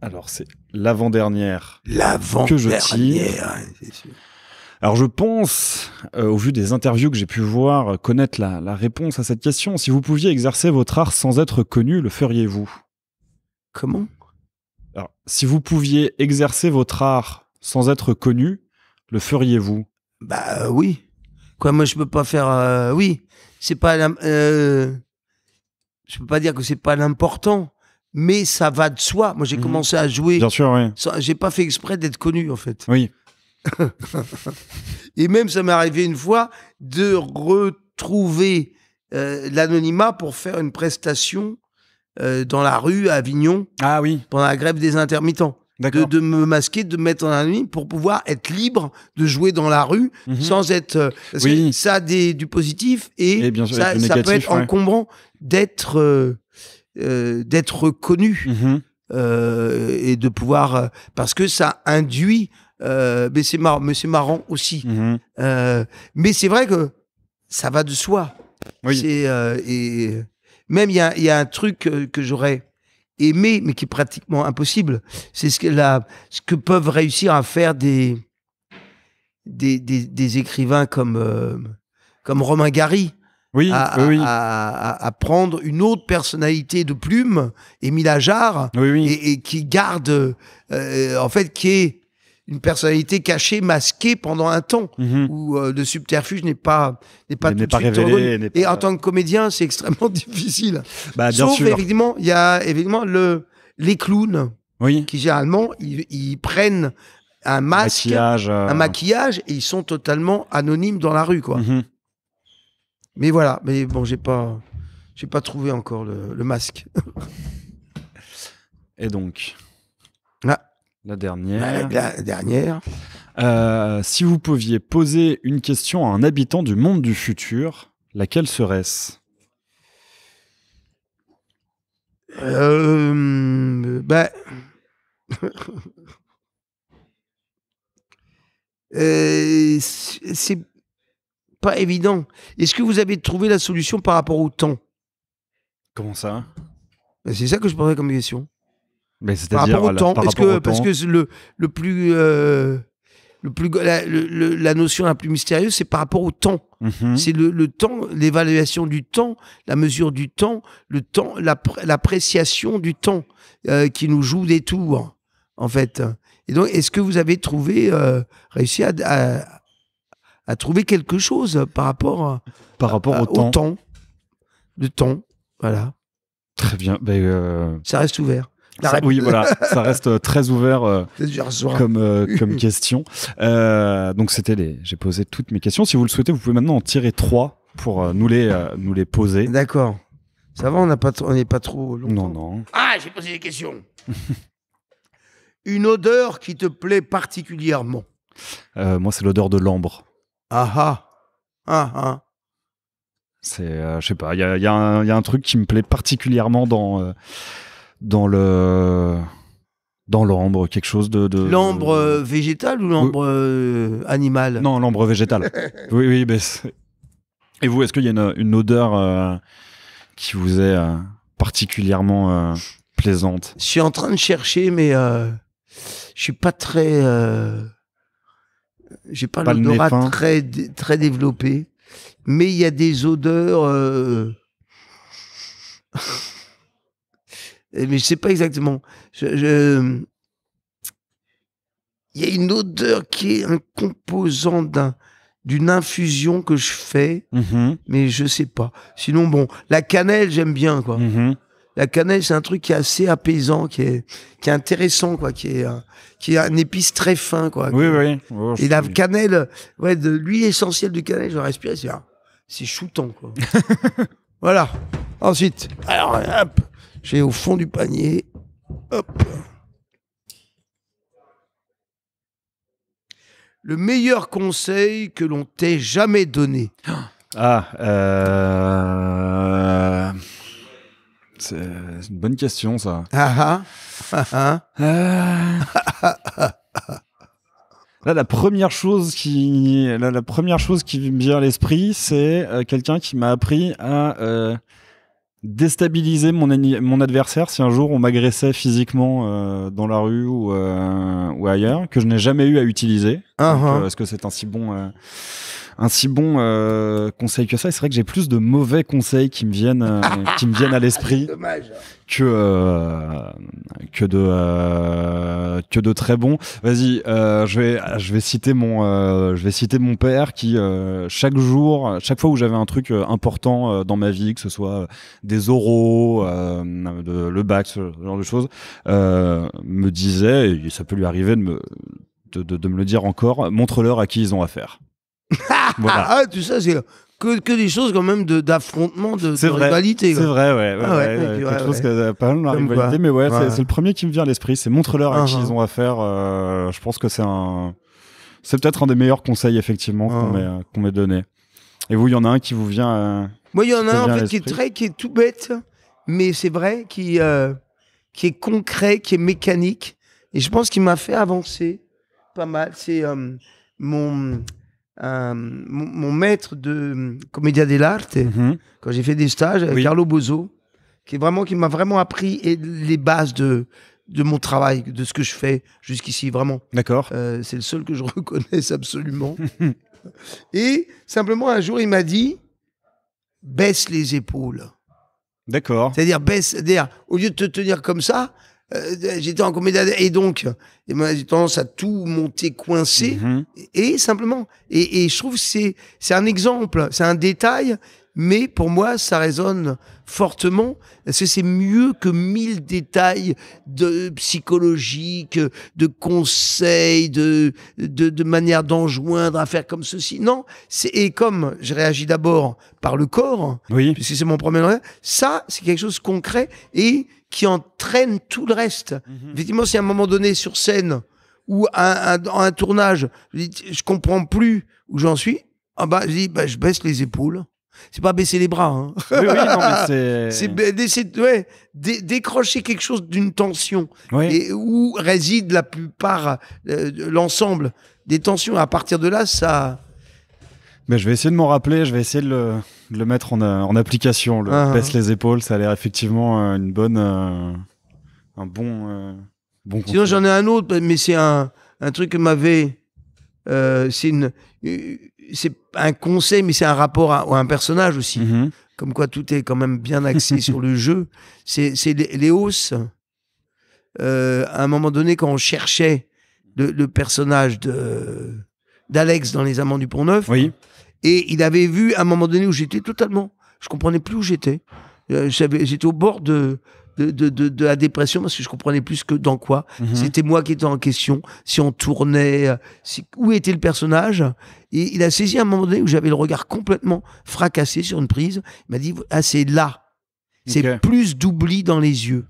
Alors, c'est l'avant-dernière que je tire. Alors, je pense, euh, au vu des interviews que j'ai pu voir, euh, connaître la, réponse à cette question. Si vous pouviez exercer votre art sans être connu, le feriez-vous Comment Alors, si vous pouviez exercer votre art sans être connu, le feriez-vous Bah euh, oui. Quoi, moi, je peux pas faire. oui, c'est pas. je peux pas dire que c'est pas l'important mais ça va de soi. Moi, j'ai mhm. commencé à jouer. Bien sûr, oui. J'ai pas fait exprès d'être connu, en fait. Oui. et même, ça m'est arrivé une fois de retrouver euh, l'anonymat pour faire une prestation euh, dans la rue à Avignon. Ah oui. Pendant la grève des intermittents. De, de, me masquer, de me mettre en anonyme pour pouvoir être libre de jouer dans la rue mhm. sans être. Euh, ça des, du positif et, ça, peut être encombrant d'être euh, d'être connu mhm. euh, et de pouvoir euh, parce que ça induit mais c'est marrant aussi mhm. mais c'est vrai que ça va de soi et même il y a, un truc que, j'aurais aimé mais qui est pratiquement impossible c'est ce que la ce que peuvent réussir à faire des des, écrivains comme comme Romain Gary oui, à, prendre une autre personnalité de plume, Émile Ajar, et, qui garde, euh, en fait, qui est une personnalité cachée, masquée pendant un temps, mhm. où euh, le subterfuge n'est pas n'est pas, tout Et en tant que comédien, c'est extrêmement difficile. Bah, Sauf il y a évidemment le les clowns, qui généralement ils, prennent un masque, euh. un maquillage, et ils sont totalement anonymes dans la rue, quoi. Mhm. Mais voilà, mais bon, j'ai pas, j'ai pas trouvé encore le, masque. Et donc, ah. la dernière. La, dernière. Euh, si vous pouviez poser une question à un habitant du monde du futur, laquelle serait-ce euh, Ben. Euh, c'est pas évident. Est-ce que vous avez trouvé la solution par rapport au temps Comment ça ben, C'est ça que je pensais comme question. Ben, par rapport au temps, que parce que le plus euh, le plus la, notion la plus mystérieuse, c'est par rapport au temps. Mhm. C'est le, temps, l'évaluation du temps, la mesure du temps, le temps, l'appréciation du temps euh, qui nous joue des tours, en fait. Et donc, est-ce que vous avez trouvé, euh, réussi à, à trouver quelque chose par rapport, par rapport au, temps. temps. Le temps, voilà. Très bien. Ben, euh, ça reste ouvert. Ça, oui, voilà, ça reste euh, très ouvert euh, comme, comme question. donc c'était les, j'ai posé toutes mes questions. Si vous le souhaitez, vous pouvez maintenant en tirer trois pour nous les, nous les poser. D'accord. Ça va, on n'est pas, pas trop long. Non, non. Ah, j'ai posé des questions. Une odeur qui te plaît particulièrement. moi, c'est l'odeur de l'ambre. Ah ah Ah ah C'est, euh, je sais pas, il y a, y, un truc qui me plaît particulièrement dans, euh, dans le. Dans l'ambre, quelque chose de. l'ambre euh, végétale ou l'ambre animale Non, l'ambre végétale. oui, oui, mais Et vous, est-ce qu'il y a une odeur qui vous est particulièrement plaisante Je suis en train de chercher, mais je suis pas très j'ai pas, pas l'odorat très très développé, mais il y a des odeurs. Euh, mais je sais pas exactement. Il y a une odeur qui est un composant d'un d'une infusion que je fais, mm-hmm. mais je sais pas. Sinon bon, la cannelle j'aime bien quoi. Mm-hmm la cannelle, c'est un truc qui est assez apaisant, qui est, est intéressant, quoi, qui est, euh, qui un épice très fin, quoi. Oui, oui. Oh, et la cannelle, ouais, de l'huile essentielle du cannelle, je respire, c'est, ah, c'est shootant, quoi. voilà. Ensuite, alors, hop, j'ai au fond du panier, hop. Le meilleur conseil que l'on t'ait jamais donné. Ah, euh... C'est une bonne question, ça. Ah, ah, ah, euh. Là, la première chose qui, là, la première chose qui me vient à l'esprit, c'est euh, quelqu'un qui m'a appris à euh, déstabiliser mon, mon adversaire si un jour on m'agressait physiquement dans la rue ou, ou ailleurs, que je n'ai jamais eu à utiliser. Uh Est-ce que c'est un si bon un si bon euh, conseil que ça. c'est vrai que j'ai plus de mauvais conseils qui me viennent, euh, qui me viennent à l'esprit que euh, que de que de très bons. Vas-y, je vais je vais citer mon je vais citer mon père qui chaque jour, chaque fois où j'avais un truc important dans ma vie, que ce soit des oraux, le bac, ce genre de choses, me disait, et ça peut lui arriver de me de, de, de, me le dire encore, montre-leur à qui ils ont affaire. voilà. Ah, tout ça, c'est que, que, des choses quand même d'affrontement, de, de, de rivalité. C'est vrai, ouais. pas mais ouais, c'est le premier qui me vient à l'esprit. C'est montre-leur à qui uh-huh. ils ont affaire. Euh, je pense que c'est un, c'est peut-être un des meilleurs conseils effectivement qu'on uh-huh. euh, m'ait donné. Et vous, il y en a un qui vous vient. Euh, Moi, il y en a un qui est très, qui est tout bête, mais c'est vrai, qui qui est concret, qui est mécanique, et je pense qu'il m'a fait avancer pas mal. C'est mon euh, mon, maître de hum, comédie dell'arte, Arts, mhm. quand j'ai fait des stages, euh, Carlo Bozo, qui vraiment m'a vraiment appris les bases de de mon travail, de ce que je fais jusqu'ici, vraiment. D'accord. Euh, c'est le seul que je reconnaisse absolument. et simplement un jour, il m'a dit baisse les épaules. D'accord. C'est-à-dire baisse, dire au lieu de te tenir comme ça, euh, j'étais en comédie et donc et moi j'ai tendance à tout monter coincé mhm. et, simplement et, je trouve que c'est c'est un exemple c'est un détail mais pour moi ça résonne fortement parce que c'est mieux que mille détails de psychologiques de conseils de de, de manière d'enjoindre à faire comme ceci non c'est et comme je réagis d'abord par le corps oui. puisque c'est mon premier ça c'est quelque chose de concret et qui entraîne tout le reste. Mhm. Effectivement, si à un moment donné sur scène ou en un, tournage, je, comprends plus où j'en suis, ah bah, je dis, bah, je baisse les épaules. C'est pas baisser les bras. Oui, c'est décrocher quelque chose d'une tension et où réside la plupart, euh, l'ensemble des tensions. À partir de là, ça, mais je vais essayer de m'en rappeler, je vais essayer de le, le mettre en, euh, en, application. Le ah, baisse ah. les épaules, ça a l'air effectivement euh, une bonne, euh, un bon, bon. Sinon j'en ai un autre, mais c'est un, un truc que m'avait, c'est une, c'est un conseil, mais c'est un rapport à, un personnage aussi. Mhm. Comme quoi tout est quand même bien axé sur le jeu. C'est, les, hausses. à un moment donné, quand on cherchait le, personnage de d'Alex dans Les Amants du Pont Neuf. Oui. Et il avait vu à un moment donné où j'étais totalement. Je comprenais plus où j'étais. Euh, j'étais au bord de, de, la dépression parce que je comprenais plus que dans quoi. Mhm. C'était moi qui étais en question. Si on tournait, euh, où était le personnage Et il a saisi à un moment donné où j'avais le regard complètement fracassé sur une prise. Il m'a dit Ah, c'est là. C'est plus d'oubli dans les yeux.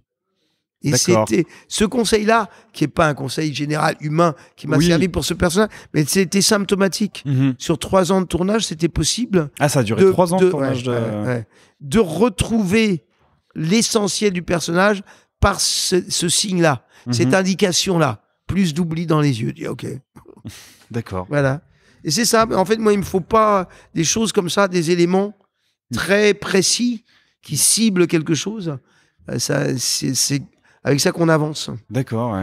Et c'était ce conseil-là, qui n'est pas un conseil général humain qui m'a servi pour ce personnage, mais c'était symptomatique. Mhm. Sur trois ans de tournage, c'était possible. Ah, ça a duré de, trois ans de, tournage. de... retrouver l'essentiel du personnage par ce, signe-là, mhm. cette indication-là. Plus d'oubli dans les yeux. ok. D'accord. Voilà. Et c'est ça. En fait, moi, il me faut pas des choses comme ça, des éléments mm. très précis qui ciblent quelque chose. Euh, ça, c'est avec ça qu'on avance. D'accord,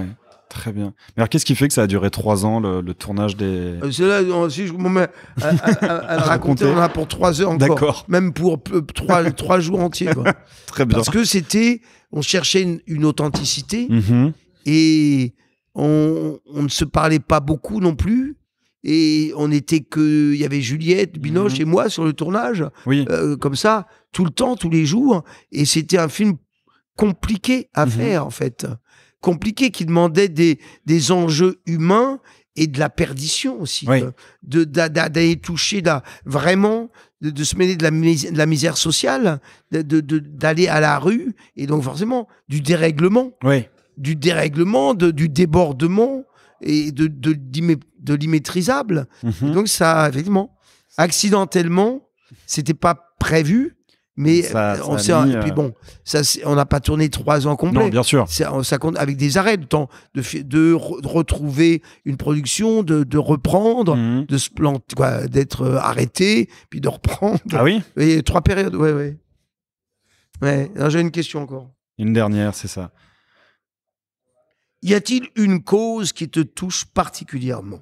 Très bien. Mais alors, qu'est-ce qui fait que ça a duré trois ans, le, tournage des. Euh, c'est euh, si je me mets euh, raconter, on a pour trois heures encore. D'accord. Même pour trois, trois jours entiers. Très bien. Parce que c'était. On cherchait une, authenticité mm-hmm. et on, ne se parlait pas beaucoup non plus. Et on était que. Il y avait Juliette, Binoche mm-hmm. et moi sur le tournage. Oui. comme ça, tout le temps, tous les jours. Et c'était un film compliqué à mhm. faire, en fait. Compliqué, qui demandait des, des enjeux humains et de la perdition aussi, de d'aller toucher là, vraiment, de, se mêler de la, misère sociale, d'aller de, d'aller à la rue, et donc forcément du dérèglement, du dérèglement, du débordement et de, de, mhm. Donc ça, effectivement, accidentellement, c'était pas prévu, mais on puis euh, bon, ça, on n'a pas tourné trois ans complets. Non, bien sûr. Ça, compte avec des arrêts, de temps de, retrouver une production, de, reprendre, mhm. de se planter, d'être euh, arrêté, puis de reprendre. Ah oui. trois périodes. Ouais, J'ai une question encore. Une dernière, c'est ça. Y a-t-il une cause qui te touche particulièrement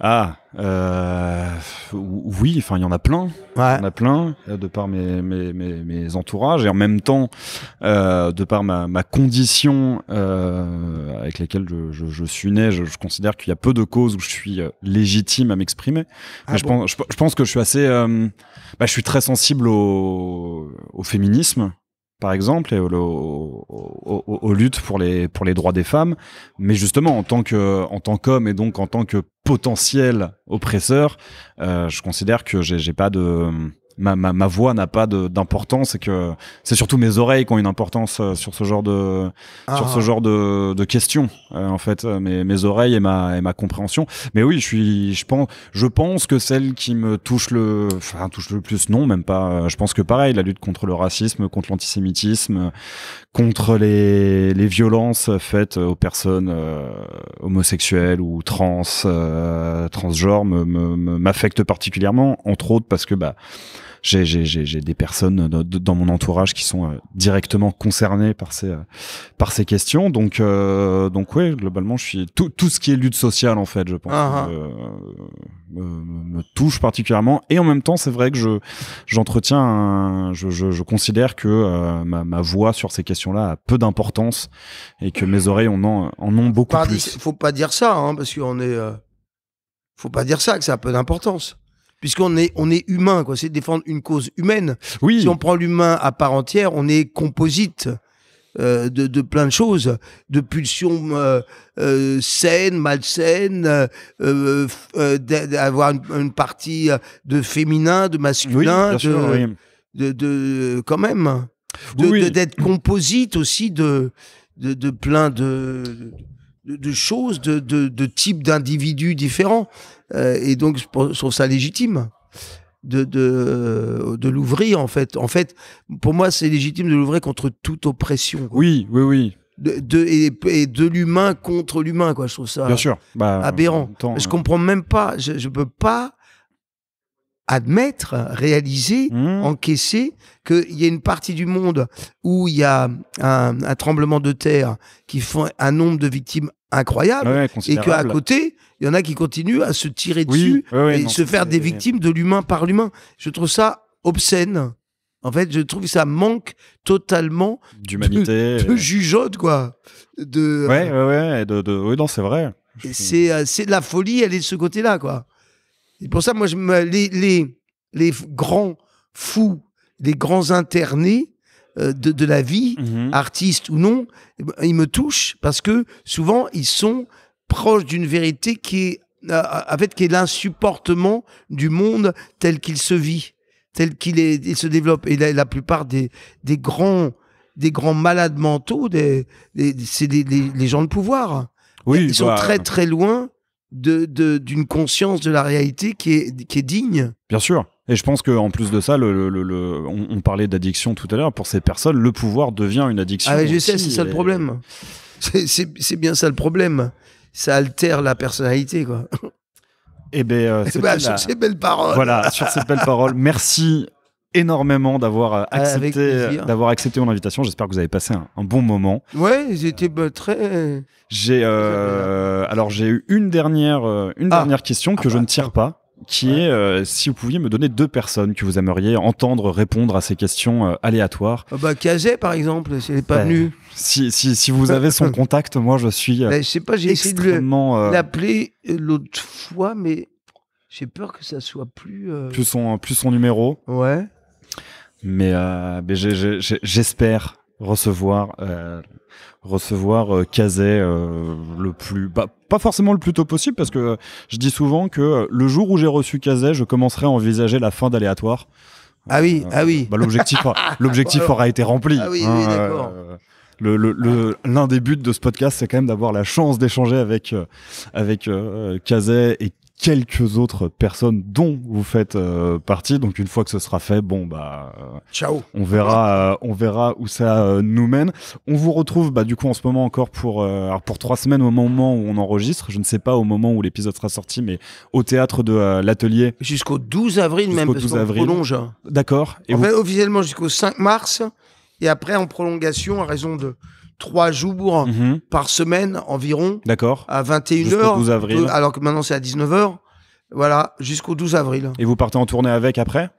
ah, euh, oui, enfin, il y en a plein. Il y en a plein, euh, de par mes, mes, mes, entourages, et en même temps, euh, de par ma, ma condition avec laquelle je, je, suis né, je, considère qu'il y a peu de causes où je suis légitime à m'exprimer. Ah je, pense, que je suis assez. Bah, je suis très sensible au, au féminisme par exemple, et aux, luttes pour les, pour les droits des femmes. Mais justement, en tant que, en tant qu'homme et donc en tant que potentiel oppresseur, euh, je considère que j'ai pas de, ma, voix n'a pas d'importance et que c'est surtout mes oreilles qui ont une importance euh, sur ce genre de sur ce ah. genre de, questions euh, en fait euh, mes, oreilles et ma et ma compréhension mais oui je suis je pense je pense que celle qui me touche le enfin touche le plus non même pas je pense que pareil la lutte contre le racisme contre l'antisémitisme contre les violences faites aux personnes homosexuelles ou trans transgenres m'affecte particulièrement entre autres parce que bah j'ai des personnes dans mon entourage qui sont euh, directement concernées par ces euh, par ces questions. Donc euh, donc ouais, globalement, je suis tout ce qui est lutte sociale en fait, je pense, ah, ah. me, touche particulièrement. Et en même temps, c'est vrai que je j'entretiens, je, considère que ma, voix sur ces questions-là a peu d'importance et que mes oreilles en ont, en ont beaucoup plus. faut pas dire ça, hein, parce qu'on est. faut pas dire ça que ça a peu d'importance puisqu'on est, on est humain, quoi. C'est défendre une cause humaine. Si on prend l'humain à part entière, on est composite. Euh, de, de, plein de choses, de pulsions euh, euh, saines, malsaines, d'avoir une, partie de féminin, de masculin, de, quand même, d'être composite aussi de, de, plein de, de, choses, de, de types d'individus différents. Euh, et donc, je trouve ça légitime de, de, de l'ouvrir, en fait. En fait, pour moi, c'est légitime de l'ouvrir contre toute oppression. Oui, oui, oui. De, et, de l'humain contre l'humain, quoi. Je trouve ça Bien sûr. Bah, aberrant. Temps, je hein. comprends même pas. Je, je peux pas admettre, réaliser, mmh. encaisser qu'il y a une partie du monde où il y a un, tremblement de terre qui fait un nombre de victimes incroyable et qu'à côté, il y en a qui continuent à se tirer dessus et se faire des victimes de l'humain par l'humain. Je trouve ça obscène. En fait, je trouve que ça manque totalement d'humanité, de, jugeote, quoi. De, ouais, ouais, oui, non, c'est vrai. Euh, c'est de la folie, elle est de ce côté-là, quoi. C'est pour ça, moi, je me, les, les, grands fous, les grands internés, euh, de, la vie, mhm. artistes ou non, eh ben, ils me touchent parce que souvent ils sont proches d'une vérité qui est, euh, euh, en fait, qui est l'insupportement du monde tel qu'il se vit, tel qu'il se développe. Et la, plupart des, grands, des grands malades mentaux, des, c'est les, gens de pouvoir. Oui, ils sont bah, très très loin d'une de, d'une conscience de la réalité qui est, est digne. Bien sûr. Et je pense que en plus de ça, on, parlait d'addiction tout à l'heure. Pour ces personnes, le pouvoir devient une addiction. Ah, je sais, c'est ça le problème. C'est bien ça le problème. Ça altère la personnalité, quoi. Eh ben, euh, sur ces belles paroles. Voilà, sur ces belles paroles. Merci énormément d'avoir euh, accepté, euh, d'avoir accepté mon invitation. J'espère que vous avez passé un, bon moment. Ouais, j'étais bah, très. J'ai euh, alors j'ai eu une dernière une ah. dernière question que ah je ne bah, tire pas qui est si vous pouviez me donner deux personnes que vous aimeriez entendre répondre à ces questions aléatoires. Ah bah par exemple, si n'est pas ben, venu. Si, si, si, vous avez son contact, moi je suis ben, je sais pas, j'ai essayé de l'appeler l'autre fois mais j'ai peur que ça soit plus plus son plus son numéro. Ouais. Mais, euh, j'espère recevoir euh, recevoir euh, euh le plus bah, pas forcément le plus tôt possible parce que je dis souvent que euh, le jour où j'ai reçu Kazay je commencerai à envisager la fin d'aléatoire ah oui ah oui bah, l'objectif l'objectif aura été rempli ah oui, oui hein, d'accord l'un le, le, l'un des buts de ce podcast, c'est quand même d'avoir la chance d'échanger avec avec et quelques autres personnes dont vous faites euh, partie. Donc une fois que ce sera fait, bon bah euh, ciao. On verra, euh, on verra où ça nous mène. On vous retrouve bah du coup en ce moment encore pour pour trois semaines au moment où on enregistre. Je ne sais pas au moment où l'épisode sera sorti, mais au théâtre de l'atelier jusqu'au 12 avril même parce 12 prolonge. Hein. D'accord. Et en officiellement jusqu'au 5 mars et après en prolongation à raison de trois jours mhm. par semaine environ. D'accord. À 21h. 12 avril. Alors que maintenant c'est à 19h. Voilà, jusqu'au 12 avril. Et vous partez en tournée avec après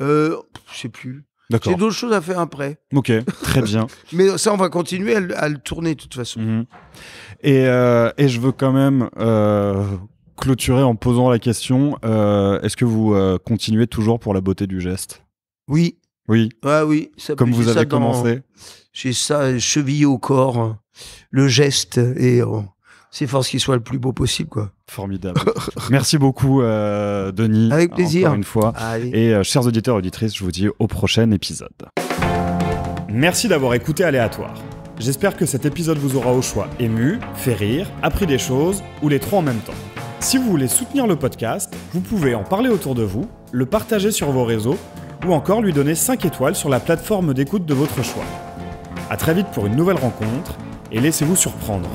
euh, Je sais plus. D'accord. J'ai d'autres choses à faire après. Ok, très bien. Mais ça, on va continuer à, le tourner de toute façon. Mhm. Et, euh, et, je veux quand même euh, clôturer en posant la question euh, est-ce que vous continuez toujours pour la beauté du geste Oui. Oui. Ah oui. Comme vous avez commencé. C'est ça cheviller au corps, hein. le geste et euh, c'est fort qu'il soit le plus beau possible quoi. Formidable. Merci beaucoup euh, Denis. Avec plaisir. Encore une fois. Ah, et euh, chers auditeurs et auditrices, je vous dis au prochain épisode. Merci d'avoir écouté Aléatoire. J'espère que cet épisode vous aura au choix ému, fait rire, appris des choses ou les trois en même temps. Si vous voulez soutenir le podcast, vous pouvez en parler autour de vous, le partager sur vos réseaux ou encore lui donner 5 étoiles sur la plateforme d'écoute de votre choix. A très vite pour une nouvelle rencontre et laissez-vous surprendre.